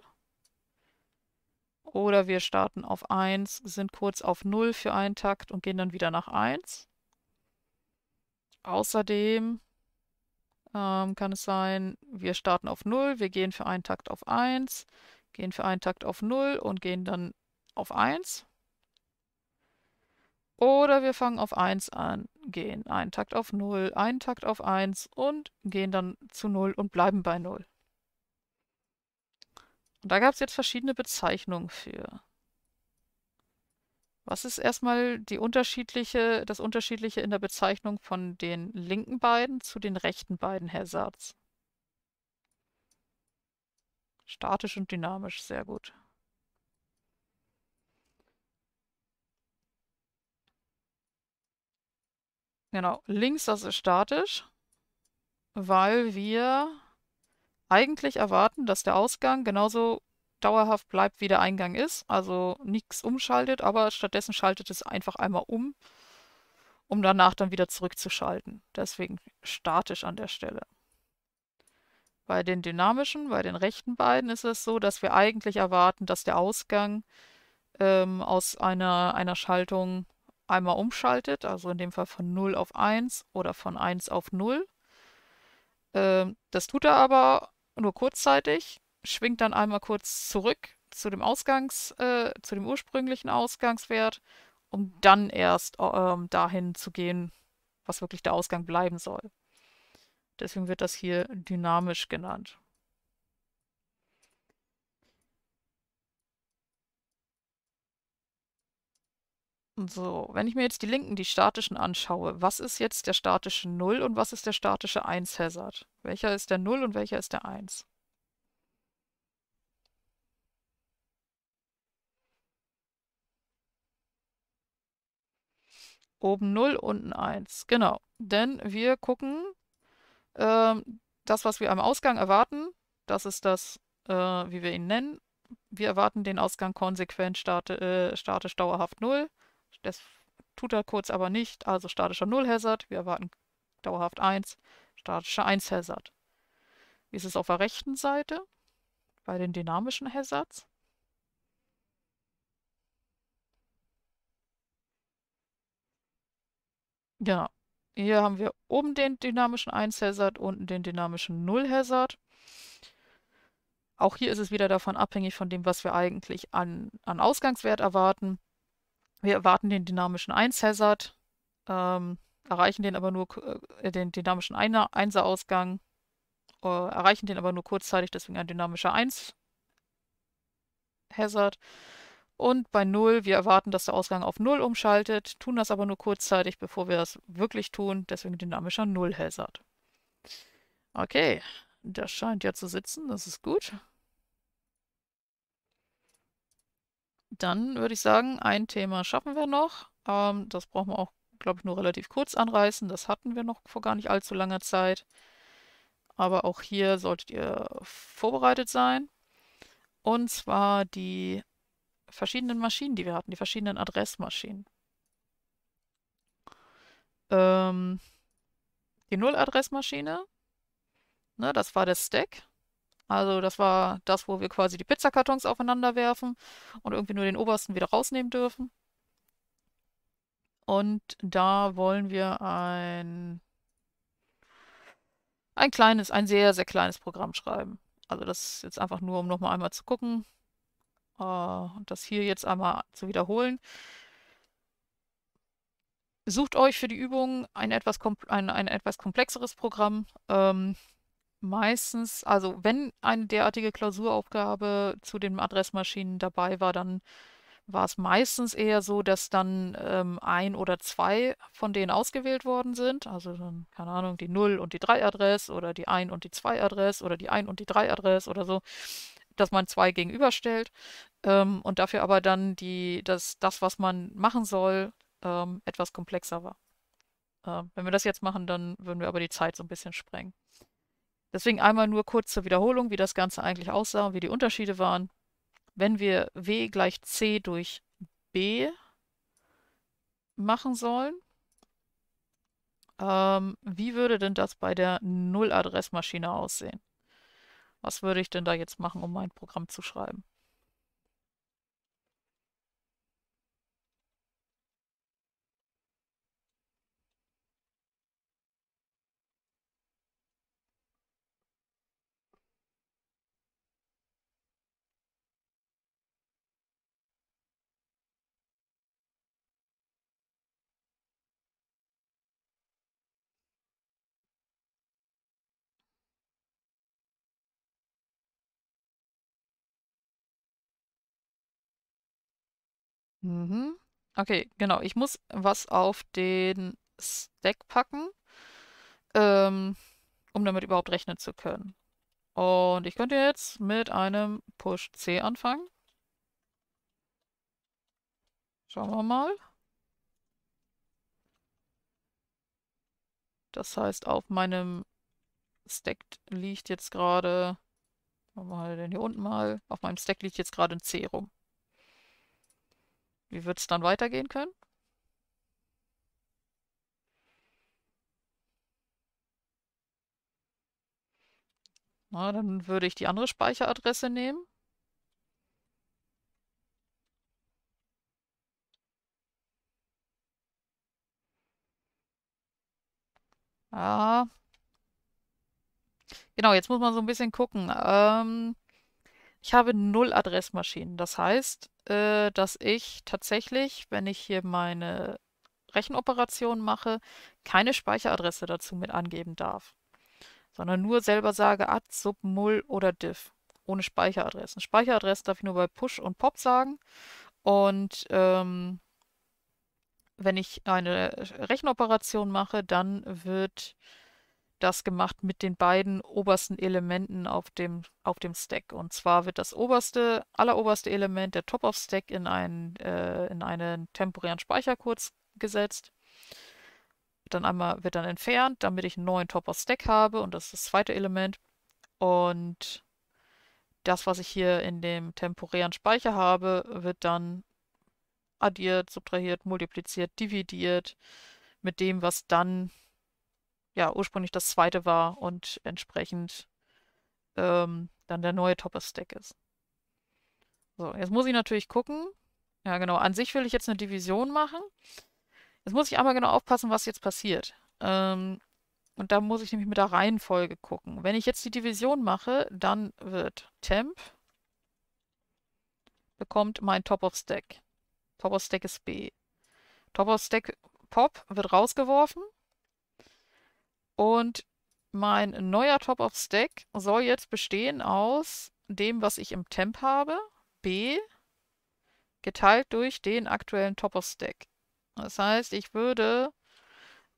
Oder wir starten auf 1, sind kurz auf 0 für einen Takt und gehen dann wieder nach 1. Außerdem ähm, kann es sein, wir starten auf 0, wir gehen für einen Takt auf 1, gehen für einen Takt auf 0 und gehen dann auf 1. Oder wir fangen auf 1 an, gehen einen Takt auf 0, einen Takt auf 1 und gehen dann zu 0 und bleiben bei 0. Und da gab es jetzt verschiedene Bezeichnungen für. Was ist erstmal die unterschiedliche, das unterschiedliche in der Bezeichnung von den linken beiden zu den rechten beiden Hazards? Statisch und dynamisch, sehr gut. Genau, links das ist statisch, weil wir eigentlich erwarten, dass der Ausgang genauso dauerhaft bleibt, wie der Eingang ist. Also nichts umschaltet, aber stattdessen schaltet es einfach einmal um, um danach dann wieder zurückzuschalten. Deswegen statisch an der Stelle. Bei den dynamischen, bei den rechten beiden ist es so, dass wir eigentlich erwarten, dass der Ausgang ähm, aus einer, einer Schaltung einmal umschaltet, also in dem Fall von 0 auf 1 oder von 1 auf 0. Ähm, das tut er aber nur kurzzeitig, schwingt dann einmal kurz zurück zu dem Ausgangs, äh, zu dem ursprünglichen Ausgangswert, um dann erst äh, ähm, dahin zu gehen, was wirklich der Ausgang bleiben soll. Deswegen wird das hier dynamisch genannt. So, wenn ich mir jetzt die linken, die statischen anschaue, was ist jetzt der statische 0 und was ist der statische 1 Hazard? Welcher ist der 0 und welcher ist der 1? Oben 0, unten 1. Genau, denn wir gucken, ähm, das, was wir am Ausgang erwarten, das ist das, äh, wie wir ihn nennen. Wir erwarten den Ausgang konsequent stati äh, statisch dauerhaft 0 das tut er kurz aber nicht. Also statischer 0 Hazard. Wir erwarten dauerhaft 1. Statischer 1 Hazard. Wie ist es auf der rechten Seite bei den dynamischen Hazards? Ja, genau. hier haben wir oben den dynamischen 1 Hazard, unten den dynamischen 0 Hazard. Auch hier ist es wieder davon abhängig von dem, was wir eigentlich an, an Ausgangswert erwarten. Wir erwarten den dynamischen 1 Hazard, ähm, erreichen den aber nur äh, den dynamischen 1 Ausgang, äh, erreichen den aber nur kurzzeitig, deswegen ein dynamischer 1 Hazard. Und bei 0, wir erwarten, dass der Ausgang auf 0 umschaltet, tun das aber nur kurzzeitig, bevor wir das wirklich tun, deswegen dynamischer 0 Hazard. Okay, das scheint ja zu sitzen, das ist gut. Dann würde ich sagen, ein Thema schaffen wir noch. Ähm, das brauchen wir auch, glaube ich, nur relativ kurz anreißen. Das hatten wir noch vor gar nicht allzu langer Zeit. Aber auch hier solltet ihr vorbereitet sein. Und zwar die verschiedenen Maschinen, die wir hatten, die verschiedenen Adressmaschinen. Ähm, die Null-Adressmaschine, ne, das war der Stack. Also das war das, wo wir quasi die Pizzakartons aufeinander werfen und irgendwie nur den obersten wieder rausnehmen dürfen. Und da wollen wir ein, ein kleines, ein sehr, sehr kleines Programm schreiben. Also das ist jetzt einfach nur, um nochmal einmal zu gucken äh, und das hier jetzt einmal zu wiederholen. Sucht euch für die Übung ein etwas, ein, ein etwas komplexeres Programm. Ähm, Meistens, also wenn eine derartige Klausuraufgabe zu den Adressmaschinen dabei war, dann war es meistens eher so, dass dann ähm, ein oder zwei von denen ausgewählt worden sind. Also dann, keine Ahnung, die 0 und die 3 Adress oder die 1 und die 2 Adress oder die 1 und die 3 Adress oder so, dass man zwei gegenüberstellt ähm, und dafür aber dann die, dass das, was man machen soll, ähm, etwas komplexer war. Ähm, wenn wir das jetzt machen, dann würden wir aber die Zeit so ein bisschen sprengen. Deswegen einmal nur kurz zur Wiederholung, wie das Ganze eigentlich aussah und wie die Unterschiede waren. Wenn wir W gleich C durch B machen sollen, ähm, wie würde denn das bei der Nulladressmaschine aussehen? Was würde ich denn da jetzt machen, um mein Programm zu schreiben? Mhm. Okay, genau. Ich muss was auf den Stack packen, ähm, um damit überhaupt rechnen zu können. Und ich könnte jetzt mit einem Push C anfangen. Schauen wir mal. Das heißt, auf meinem Stack liegt jetzt gerade, machen den hier unten mal, auf meinem Stack liegt jetzt gerade ein C rum. Wie wird es dann weitergehen können? Na, dann würde ich die andere Speicheradresse nehmen. Ja. Genau, jetzt muss man so ein bisschen gucken. Ähm, ich habe null Adressmaschinen. Das heißt, äh, dass ich tatsächlich, wenn ich hier meine Rechenoperation mache, keine Speicheradresse dazu mit angeben darf, sondern nur selber sage add, sub, mul oder div, ohne Speicheradressen. Speicheradresse darf ich nur bei Push und Pop sagen und ähm, wenn ich eine Rechenoperation mache, dann wird das gemacht mit den beiden obersten Elementen auf dem, auf dem Stack. Und zwar wird das oberste, alleroberste Element, der Top of Stack, in einen, äh, in einen temporären Speicher kurz gesetzt. dann einmal wird dann entfernt, damit ich einen neuen Top of Stack habe und das ist das zweite Element. Und das, was ich hier in dem temporären Speicher habe, wird dann addiert, subtrahiert, multipliziert, dividiert mit dem, was dann ja ursprünglich das zweite war und entsprechend ähm, dann der neue Topper-Stack ist. So, jetzt muss ich natürlich gucken. Ja, genau. An sich will ich jetzt eine Division machen. Jetzt muss ich einmal genau aufpassen, was jetzt passiert. Ähm, und da muss ich nämlich mit der Reihenfolge gucken. Wenn ich jetzt die Division mache, dann wird temp bekommt mein Top of Stack. Top of Stack ist B. Top of Stack Pop wird rausgeworfen und mein neuer Top of Stack soll jetzt bestehen aus dem, was ich im Temp habe, B, geteilt durch den aktuellen Top of Stack. Das heißt, ich würde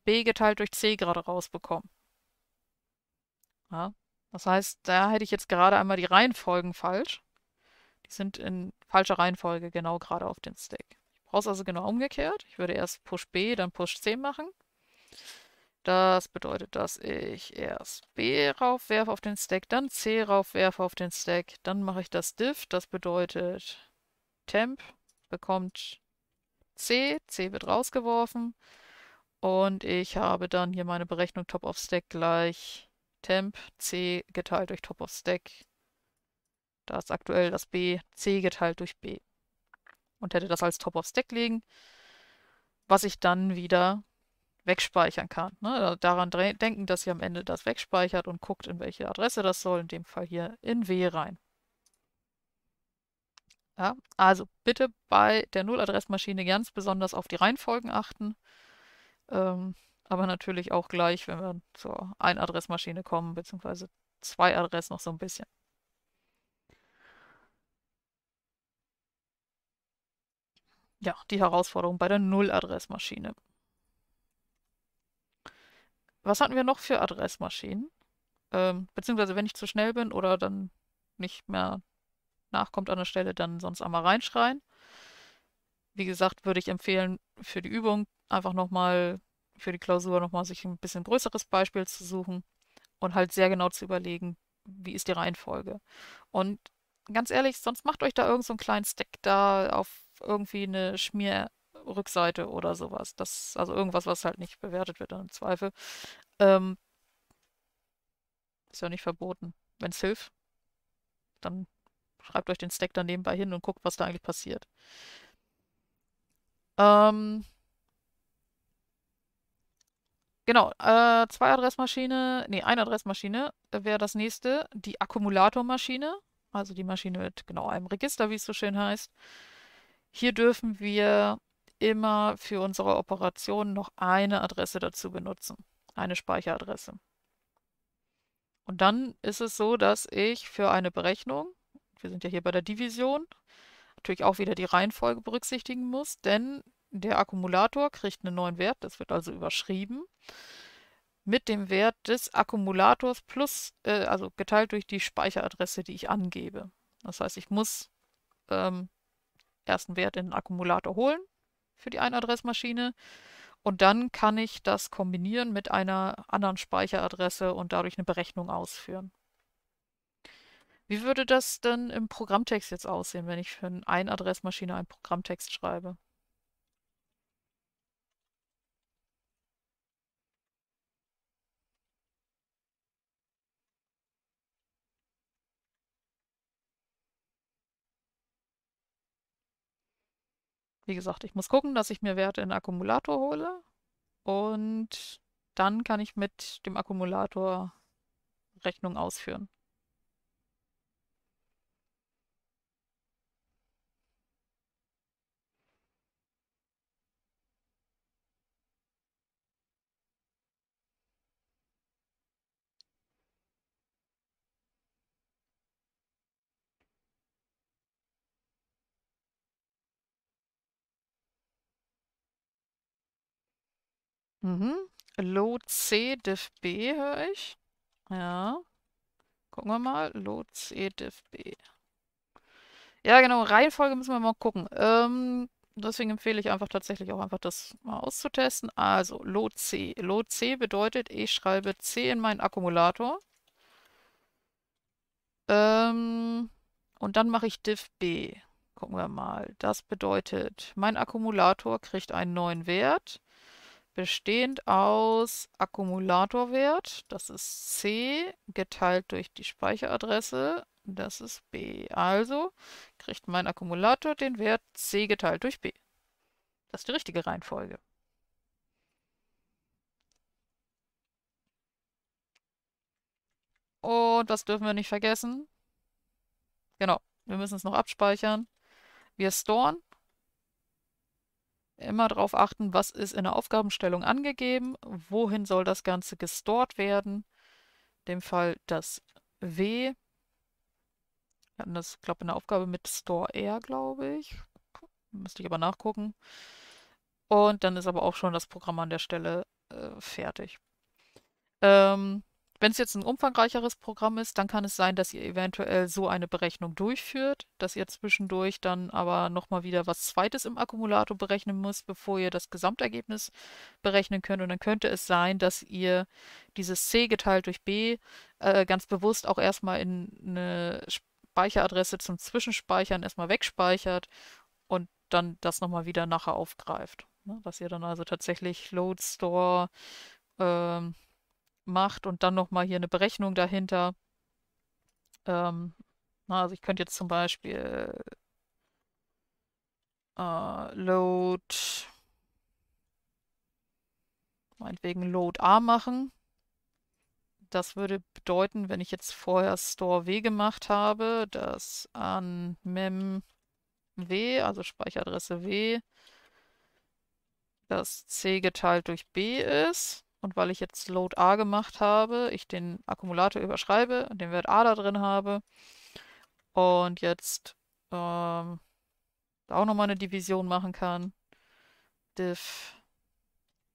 B geteilt durch C gerade rausbekommen. Ja, das heißt, da hätte ich jetzt gerade einmal die Reihenfolgen falsch. Die sind in falscher Reihenfolge genau gerade auf dem Stack. Ich brauche es also genau umgekehrt. Ich würde erst Push B, dann Push C machen. Das bedeutet, dass ich erst B raufwerfe auf den Stack, dann C raufwerfe auf den Stack, dann mache ich das diff. Das bedeutet, temp bekommt C, C wird rausgeworfen und ich habe dann hier meine Berechnung top of stack gleich temp C geteilt durch top of stack. Da ist aktuell das B, C geteilt durch B. Und hätte das als top of stack legen, was ich dann wieder wegspeichern kann. Ne? Daran denken, dass ihr am Ende das wegspeichert und guckt, in welche Adresse das soll, in dem Fall hier in W rein. Ja, also bitte bei der Nulladressmaschine ganz besonders auf die Reihenfolgen achten. Ähm, aber natürlich auch gleich, wenn wir zur Einadressmaschine kommen, beziehungsweise zwei Adressen noch so ein bisschen. Ja, die Herausforderung bei der Nulladressmaschine. Was hatten wir noch für Adressmaschinen? Ähm, beziehungsweise, wenn ich zu schnell bin oder dann nicht mehr nachkommt an der Stelle, dann sonst einmal reinschreien. Wie gesagt, würde ich empfehlen, für die Übung einfach nochmal, für die Klausur nochmal sich ein bisschen größeres Beispiel zu suchen und halt sehr genau zu überlegen, wie ist die Reihenfolge. Und ganz ehrlich, sonst macht euch da irgendeinen so einen kleinen Stack da auf irgendwie eine Schmier Rückseite oder sowas. Das, also irgendwas, was halt nicht bewertet wird dann im Zweifel. Ähm, ist ja nicht verboten. Wenn es hilft, dann schreibt euch den Stack dann nebenbei hin und guckt, was da eigentlich passiert. Ähm, Genau, äh, zwei Adressmaschine, nee, eine Adressmaschine wäre das nächste, die Akkumulatormaschine, also die Maschine mit genau einem Register, wie es so schön heißt. Hier dürfen wir immer für unsere Operationen noch eine Adresse dazu benutzen, eine Speicheradresse. Und dann ist es so, dass ich für eine Berechnung, wir sind ja hier bei der Division, natürlich auch wieder die Reihenfolge berücksichtigen muss, denn der Akkumulator kriegt einen neuen Wert, das wird also überschrieben, mit dem Wert des Akkumulators plus, äh, also geteilt durch die Speicheradresse, die ich angebe. Das heißt, ich muss ähm, ersten Wert in den Akkumulator holen, für die Einadressmaschine. Und dann kann ich das kombinieren mit einer anderen Speicheradresse und dadurch eine Berechnung ausführen. Wie würde das denn im Programmtext jetzt aussehen, wenn ich für eine Einadressmaschine einen Programmtext schreibe? Wie gesagt, ich muss gucken, dass ich mir Werte in den Akkumulator hole. Und dann kann ich mit dem Akkumulator Rechnung ausführen. Mhm. Load C, Div B höre ich. Ja. Gucken wir mal. Load C, Div B. Ja, genau. Reihenfolge müssen wir mal gucken. Ähm, deswegen empfehle ich einfach tatsächlich auch einfach das mal auszutesten. Also Load C. Load C bedeutet, ich schreibe C in meinen Akkumulator. Ähm, und dann mache ich div b. Gucken wir mal. Das bedeutet, mein Akkumulator kriegt einen neuen Wert bestehend aus Akkumulatorwert, das ist C, geteilt durch die Speicheradresse, das ist B. Also kriegt mein Akkumulator den Wert C geteilt durch B. Das ist die richtige Reihenfolge. Und was dürfen wir nicht vergessen? Genau, wir müssen es noch abspeichern. Wir storen immer darauf achten, was ist in der Aufgabenstellung angegeben, wohin soll das Ganze gestort werden. In dem Fall das W. Wir hatten das, glaube ich, in der Aufgabe mit Store R, glaube ich. Müsste ich aber nachgucken. Und dann ist aber auch schon das Programm an der Stelle äh, fertig. Ähm, wenn es jetzt ein umfangreicheres Programm ist, dann kann es sein, dass ihr eventuell so eine Berechnung durchführt, dass ihr zwischendurch dann aber nochmal wieder was Zweites im Akkumulator berechnen müsst, bevor ihr das Gesamtergebnis berechnen könnt. Und dann könnte es sein, dass ihr dieses C geteilt durch B äh, ganz bewusst auch erstmal in eine Speicheradresse zum Zwischenspeichern erstmal wegspeichert und dann das nochmal wieder nachher aufgreift. Ne? Dass ihr dann also tatsächlich Load, Store, ähm, macht und dann nochmal hier eine Berechnung dahinter. Ähm, na, also ich könnte jetzt zum Beispiel äh, Load, meinetwegen Load A machen. Das würde bedeuten, wenn ich jetzt vorher Store W gemacht habe, dass an mem W, also Speicheradresse W, das C geteilt durch B ist. Und weil ich jetzt Load A gemacht habe, ich den Akkumulator überschreibe und den Wert A da drin habe und jetzt ähm, auch nochmal eine Division machen kann, div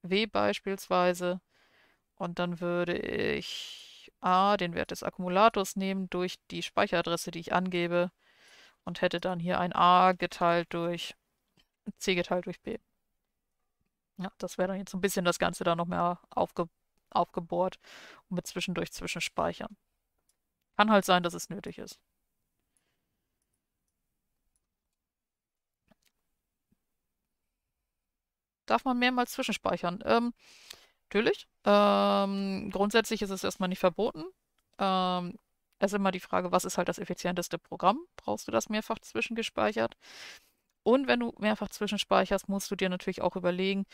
W beispielsweise, und dann würde ich A, den Wert des Akkumulators nehmen durch die Speicheradresse, die ich angebe und hätte dann hier ein A geteilt durch C geteilt durch B. Ja, das wäre dann jetzt so ein bisschen das Ganze da noch mehr aufge aufgebohrt und mit zwischendurch zwischenspeichern. Kann halt sein, dass es nötig ist. Darf man mehrmals zwischenspeichern? Ähm, natürlich. Ähm, grundsätzlich ist es erstmal nicht verboten. Ähm, es ist immer die Frage, was ist halt das effizienteste Programm? Brauchst du das mehrfach zwischengespeichert? Und wenn du mehrfach zwischenspeicherst, musst du dir natürlich auch überlegen,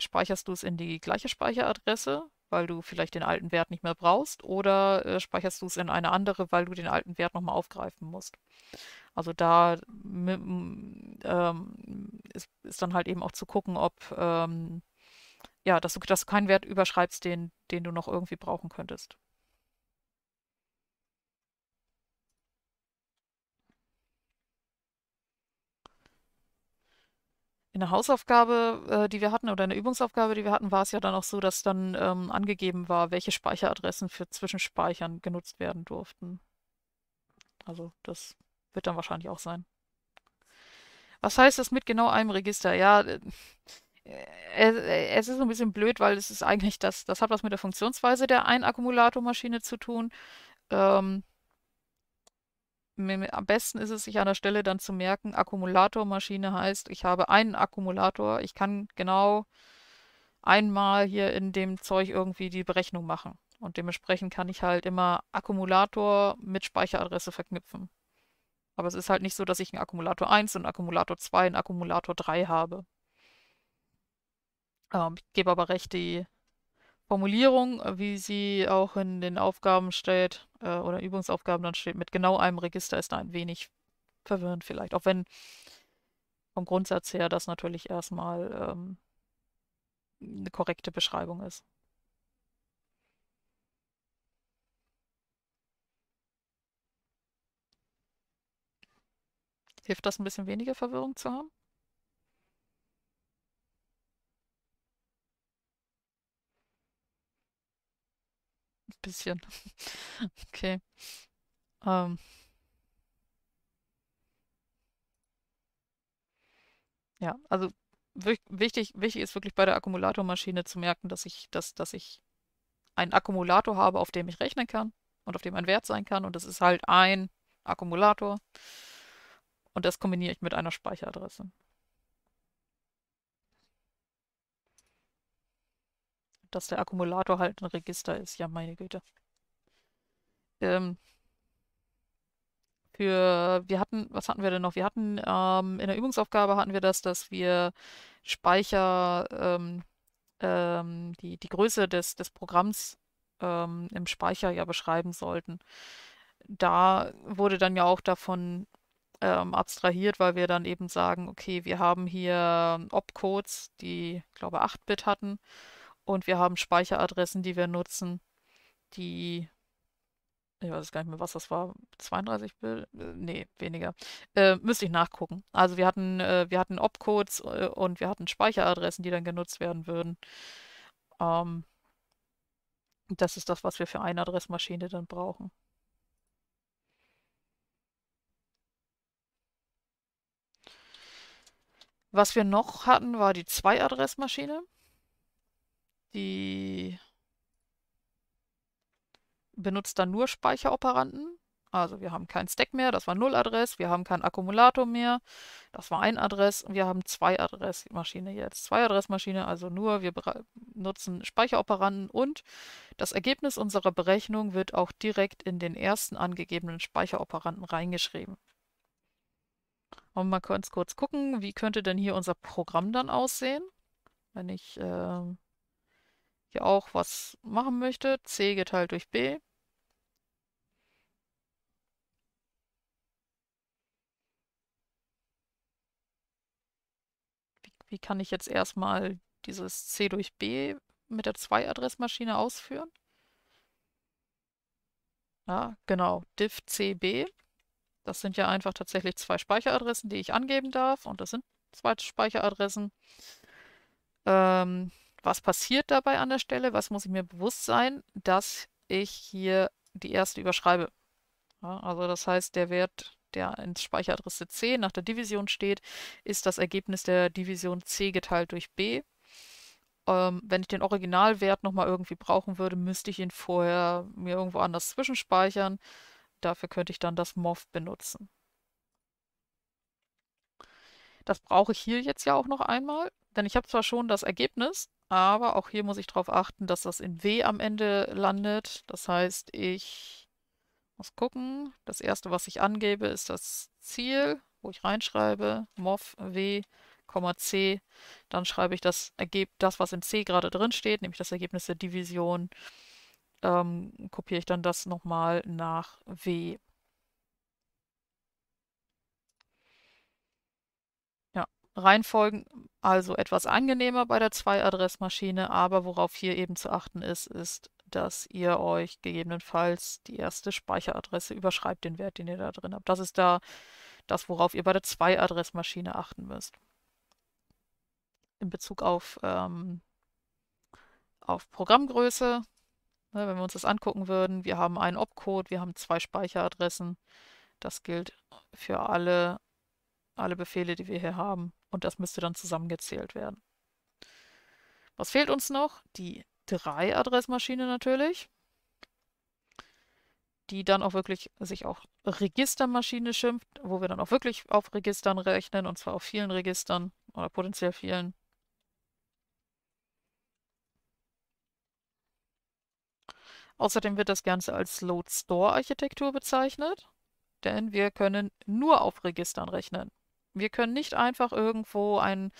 speicherst du es in die gleiche Speicheradresse, weil du vielleicht den alten Wert nicht mehr brauchst, oder äh, speicherst du es in eine andere, weil du den alten Wert nochmal aufgreifen musst. Also da ähm, ist, ist, dann halt eben auch zu gucken, ob ähm, ja, dass du, dass du keinen Wert überschreibst, den, den du noch irgendwie brauchen könntest. in der Hausaufgabe, äh, die wir hatten, oder in der Übungsaufgabe, die wir hatten, war es ja dann auch so, dass dann ähm, angegeben war, welche Speicheradressen für Zwischenspeichern genutzt werden durften. Also das wird dann wahrscheinlich auch sein. Was heißt das mit genau einem Register? Ja, äh, äh, äh es ist so ein bisschen blöd, weil es ist eigentlich das, das hat was mit der Funktionsweise der Ein-Akkumulatormaschine zu tun. Ähm, am besten ist es, sich an der Stelle dann zu merken, Akkumulatormaschine heißt, ich habe einen Akkumulator, ich kann genau einmal hier in dem Zeug irgendwie die Berechnung machen. Und dementsprechend kann ich halt immer Akkumulator mit Speicheradresse verknüpfen. Aber es ist halt nicht so, dass ich einen Akkumulator 1, einen Akkumulator 2, einen Akkumulator 3 habe. Ähm, ich gebe aber recht, die Formulierung, äh, wie sie auch in den Aufgaben steht äh, oder Übungsaufgaben dann steht, mit genau einem Register ist da ein wenig verwirrend vielleicht. Auch wenn vom Grundsatz her das natürlich erstmal ähm, eine korrekte Beschreibung ist. Hilft das ein bisschen weniger Verwirrung zu haben? bisschen. okay. Ähm. Ja, also wichtig, wichtig ist wirklich bei der Akkumulatormaschine zu merken, dass ich, dass, dass ich einen Akkumulator habe, auf dem ich rechnen kann und auf dem ein Wert sein kann. Und das ist halt ein Akkumulator. Und das kombiniere ich mit einer Speicheradresse. dass der Akkumulator halt ein Register ist. Ja, meine Güte. Ähm, für, wir hatten, was hatten wir denn noch? Wir hatten ähm, in der Übungsaufgabe hatten wir das, dass wir Speicher, ähm, ähm die, die Größe des, des Programms ähm, im Speicher ja beschreiben sollten. Da wurde dann ja auch davon ähm, abstrahiert, weil wir dann eben sagen, okay, wir haben hier Opcodes, die, glaube ich, 8-Bit hatten und wir haben Speicheradressen, die wir nutzen, die, ich weiß gar nicht mehr, was das war, 32 Bild, äh, nee, weniger, äh, müsste ich nachgucken. Also wir hatten, äh, wir hatten Opcodes äh, und wir hatten Speicheradressen, die dann genutzt werden würden. Ähm, das ist das, was wir für eine Adressmaschine dann brauchen. Was wir noch hatten, war die Zwei-Adressmaschine. Die benutzt dann nur Speicheroperanten. Also wir haben keinen Stack mehr, das war Null-Adress, wir haben keinen Akkumulator mehr, das war ein Adress und wir haben zwei Adressmaschine jetzt. Zwei Adressmaschine, also nur wir nutzen Speicheroperanten und das Ergebnis unserer Berechnung wird auch direkt in den ersten angegebenen Speicheroperanten reingeschrieben. Und mal kurz, kurz gucken, wie könnte denn hier unser Programm dann aussehen, wenn ich äh, hier auch was machen möchte. C geteilt halt durch B. Wie, wie kann ich jetzt erstmal dieses C durch B mit der 2-Adressmaschine ausführen? Ja, genau, div cb. Das sind ja einfach tatsächlich zwei Speicheradressen, die ich angeben darf. Und das sind zwei Speicheradressen. Ähm, was passiert dabei an der Stelle? Was muss ich mir bewusst sein, dass ich hier die erste überschreibe? Ja, also das heißt, der Wert, der in Speicheradresse C nach der Division steht, ist das Ergebnis der Division C geteilt durch B. Ähm, wenn ich den Originalwert nochmal irgendwie brauchen würde, müsste ich ihn vorher mir irgendwo anders zwischenspeichern. Dafür könnte ich dann das MOV benutzen. Das brauche ich hier jetzt ja auch noch einmal, denn ich habe zwar schon das Ergebnis, aber auch hier muss ich darauf achten, dass das in W am Ende landet. Das heißt, ich muss gucken. Das erste, was ich angebe, ist das Ziel, wo ich reinschreibe, MOV W, C. Dann schreibe ich das, das, was in C gerade drin steht, nämlich das Ergebnis der Division. Ähm, kopiere ich dann das nochmal nach W. Reihenfolgen also etwas angenehmer bei der zwei adressmaschine aber worauf hier eben zu achten ist, ist, dass ihr euch gegebenenfalls die erste Speicheradresse überschreibt, den Wert, den ihr da drin habt. Das ist da das, worauf ihr bei der zwei adressmaschine achten müsst. In Bezug auf, ähm, auf Programmgröße, ne, wenn wir uns das angucken würden, wir haben einen Opcode, wir haben zwei Speicheradressen. Das gilt für alle, alle Befehle, die wir hier haben. Und das müsste dann zusammengezählt werden. Was fehlt uns noch? Die 3-Adressmaschine natürlich, die dann auch wirklich sich auch Registermaschine schimpft, wo wir dann auch wirklich auf Registern rechnen, und zwar auf vielen Registern oder potenziell vielen. Außerdem wird das Ganze als Load-Store-Architektur bezeichnet, denn wir können nur auf Registern rechnen. Wir können nicht einfach irgendwo ein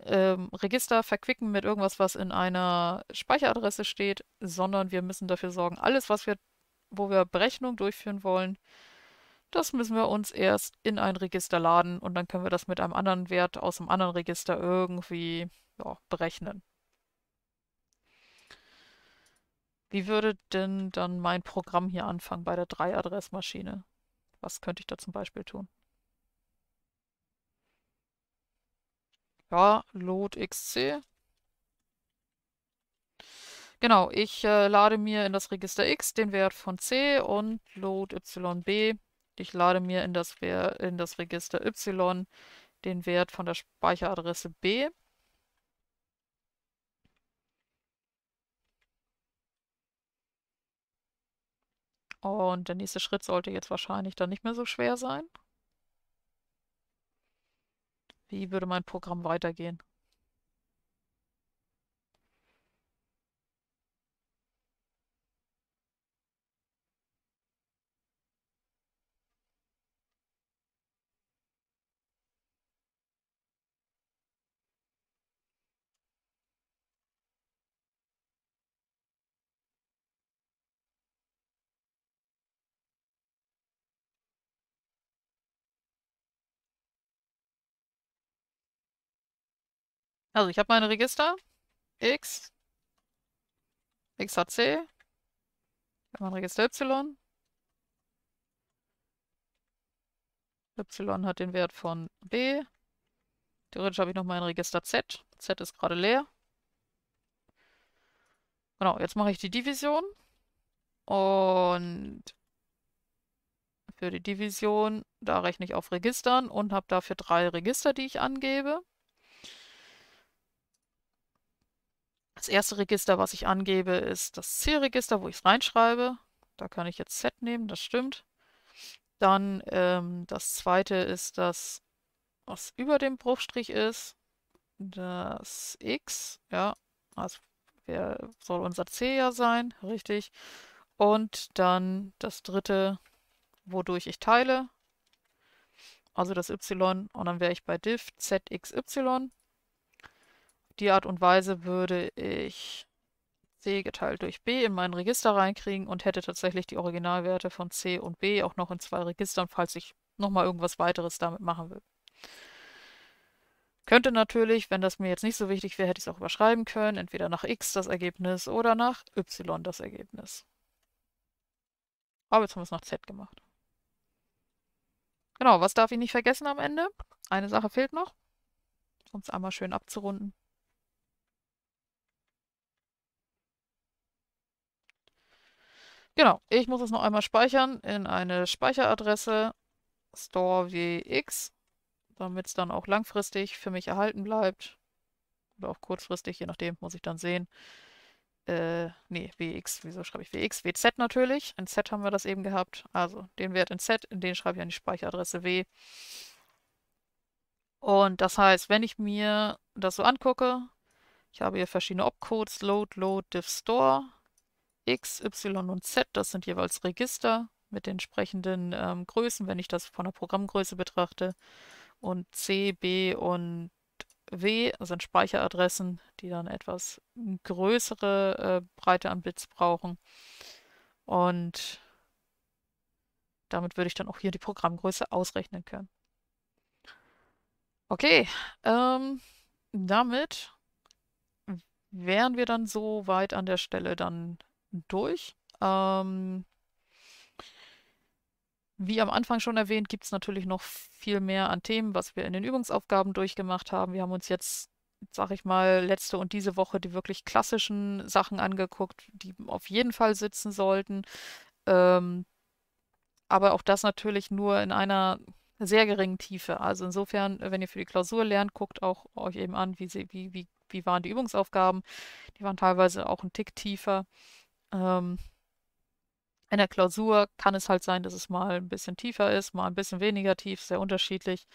ähm, Register verquicken mit irgendwas, was in einer Speicheradresse steht, sondern wir müssen dafür sorgen, alles, was wir, wo wir Berechnung durchführen wollen, das müssen wir uns erst in ein Register laden und dann können wir das mit einem anderen Wert aus einem anderen Register irgendwie ja, berechnen. Wie würde denn dann mein Programm hier anfangen bei der 3-Adressmaschine? Was könnte ich da zum Beispiel tun? Ja, load XC. Genau, ich äh, lade mir in das Register X den Wert von C und load YB. Ich lade mir in das, in das Register Y den Wert von der Speicheradresse B. Und der nächste Schritt sollte jetzt wahrscheinlich dann nicht mehr so schwer sein. Wie würde mein Programm weitergehen? Also ich habe meine Register. X. X hat C. Ich habe mein Register Y. Y hat den Wert von B. Theoretisch habe ich noch mein Register Z. Z ist gerade leer. Genau, jetzt mache ich die Division. Und für die Division, da rechne ich auf Registern und habe dafür drei Register, die ich angebe. Das erste Register, was ich angebe, ist das Zielregister, wo ich es reinschreibe. Da kann ich jetzt Z nehmen, das stimmt. Dann ähm, das zweite ist das, was über dem Bruchstrich ist. Das X, ja, also wer, soll unser C ja sein, richtig. Und dann das dritte, wodurch ich teile, also das Y. Und dann wäre ich bei div zxy die Art und Weise würde ich C geteilt durch B in mein Register reinkriegen und hätte tatsächlich die Originalwerte von C und B auch noch in zwei Registern, falls ich nochmal irgendwas weiteres damit machen will. Könnte natürlich, wenn das mir jetzt nicht so wichtig wäre, hätte ich es auch überschreiben können, entweder nach x das Ergebnis oder nach y das Ergebnis. Aber jetzt haben wir es nach z gemacht. Genau, was darf ich nicht vergessen am Ende? Eine Sache fehlt noch, um es einmal schön abzurunden. Genau, ich muss es noch einmal speichern in eine Speicheradresse store wx, damit es dann auch langfristig für mich erhalten bleibt. Oder auch kurzfristig, je nachdem, muss ich dann sehen. Äh, nee, wx, wieso schreibe ich wx? wz natürlich, in z haben wir das eben gehabt. Also den Wert in z, in den schreibe ich an die Speicheradresse w. Und das heißt, wenn ich mir das so angucke, ich habe hier verschiedene Opcodes, Load, Load, Div, Store. X, Y und Z, das sind jeweils Register mit den entsprechenden ähm, Größen, wenn ich das von der Programmgröße betrachte. Und C, B und W sind Speicheradressen, die dann etwas größere äh, Breite an Bits brauchen. Und damit würde ich dann auch hier die Programmgröße ausrechnen können. Okay, ähm, damit wären wir dann so weit an der Stelle dann durch. Ähm, wie am Anfang schon erwähnt, gibt es natürlich noch viel mehr an Themen, was wir in den Übungsaufgaben durchgemacht haben. Wir haben uns jetzt, sag ich mal, letzte und diese Woche die wirklich klassischen Sachen angeguckt, die auf jeden Fall sitzen sollten. Ähm, aber auch das natürlich nur in einer sehr geringen Tiefe. Also insofern, wenn ihr für die Klausur lernt, guckt auch euch eben an, wie, sie, wie, wie, wie waren die Übungsaufgaben. Die waren teilweise auch ein Tick tiefer. Ähm, in der Klausur kann es halt sein, dass es mal ein bisschen tiefer ist, mal ein bisschen weniger tief, sehr unterschiedlich.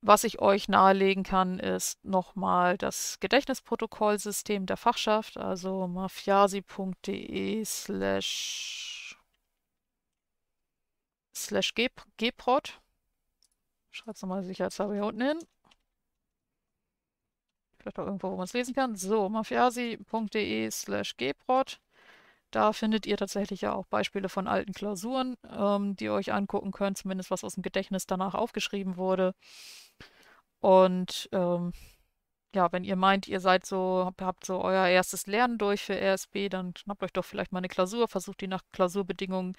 Was ich euch nahelegen kann, ist nochmal das Gedächtnisprotokollsystem der Fachschaft, also mafiasi.de slash slash /gprod. Ich schreibe es nochmal sicherheitshalber hier unten hin. Vielleicht auch irgendwo, wo man es lesen kann. So, mafiasi.de slash gprod. Da findet ihr tatsächlich ja auch Beispiele von alten Klausuren, ähm, die ihr euch angucken könnt, zumindest was aus dem Gedächtnis danach aufgeschrieben wurde. Und ähm, ja, wenn ihr meint, ihr seid so, habt so euer erstes Lernen durch für RSB, dann schnappt euch doch vielleicht mal eine Klausur, versucht die nach Klausurbedingungen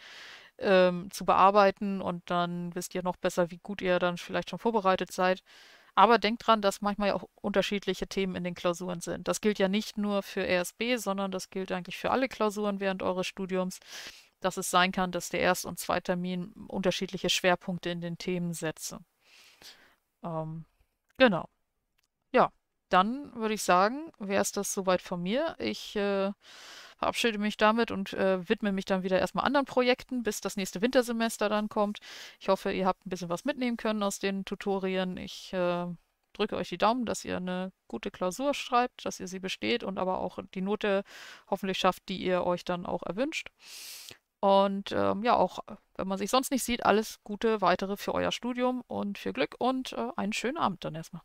ähm, zu bearbeiten und dann wisst ihr noch besser, wie gut ihr dann vielleicht schon vorbereitet seid. Aber denkt dran, dass manchmal ja auch unterschiedliche Themen in den Klausuren sind. Das gilt ja nicht nur für RSB, e sondern das gilt eigentlich für alle Klausuren während eures Studiums, dass es sein kann, dass der Erst- und Zweitermin unterschiedliche Schwerpunkte in den Themen setze. Ähm, genau. Ja, dann würde ich sagen, wäre es das soweit von mir. Ich äh, verabschiede mich damit und äh, widme mich dann wieder erstmal anderen Projekten, bis das nächste Wintersemester dann kommt. Ich hoffe, ihr habt ein bisschen was mitnehmen können aus den Tutorien. Ich äh, drücke euch die Daumen, dass ihr eine gute Klausur schreibt, dass ihr sie besteht und aber auch die Note hoffentlich schafft, die ihr euch dann auch erwünscht. Und ähm, ja, auch wenn man sich sonst nicht sieht, alles Gute weitere für euer Studium und viel Glück und äh, einen schönen Abend dann erstmal.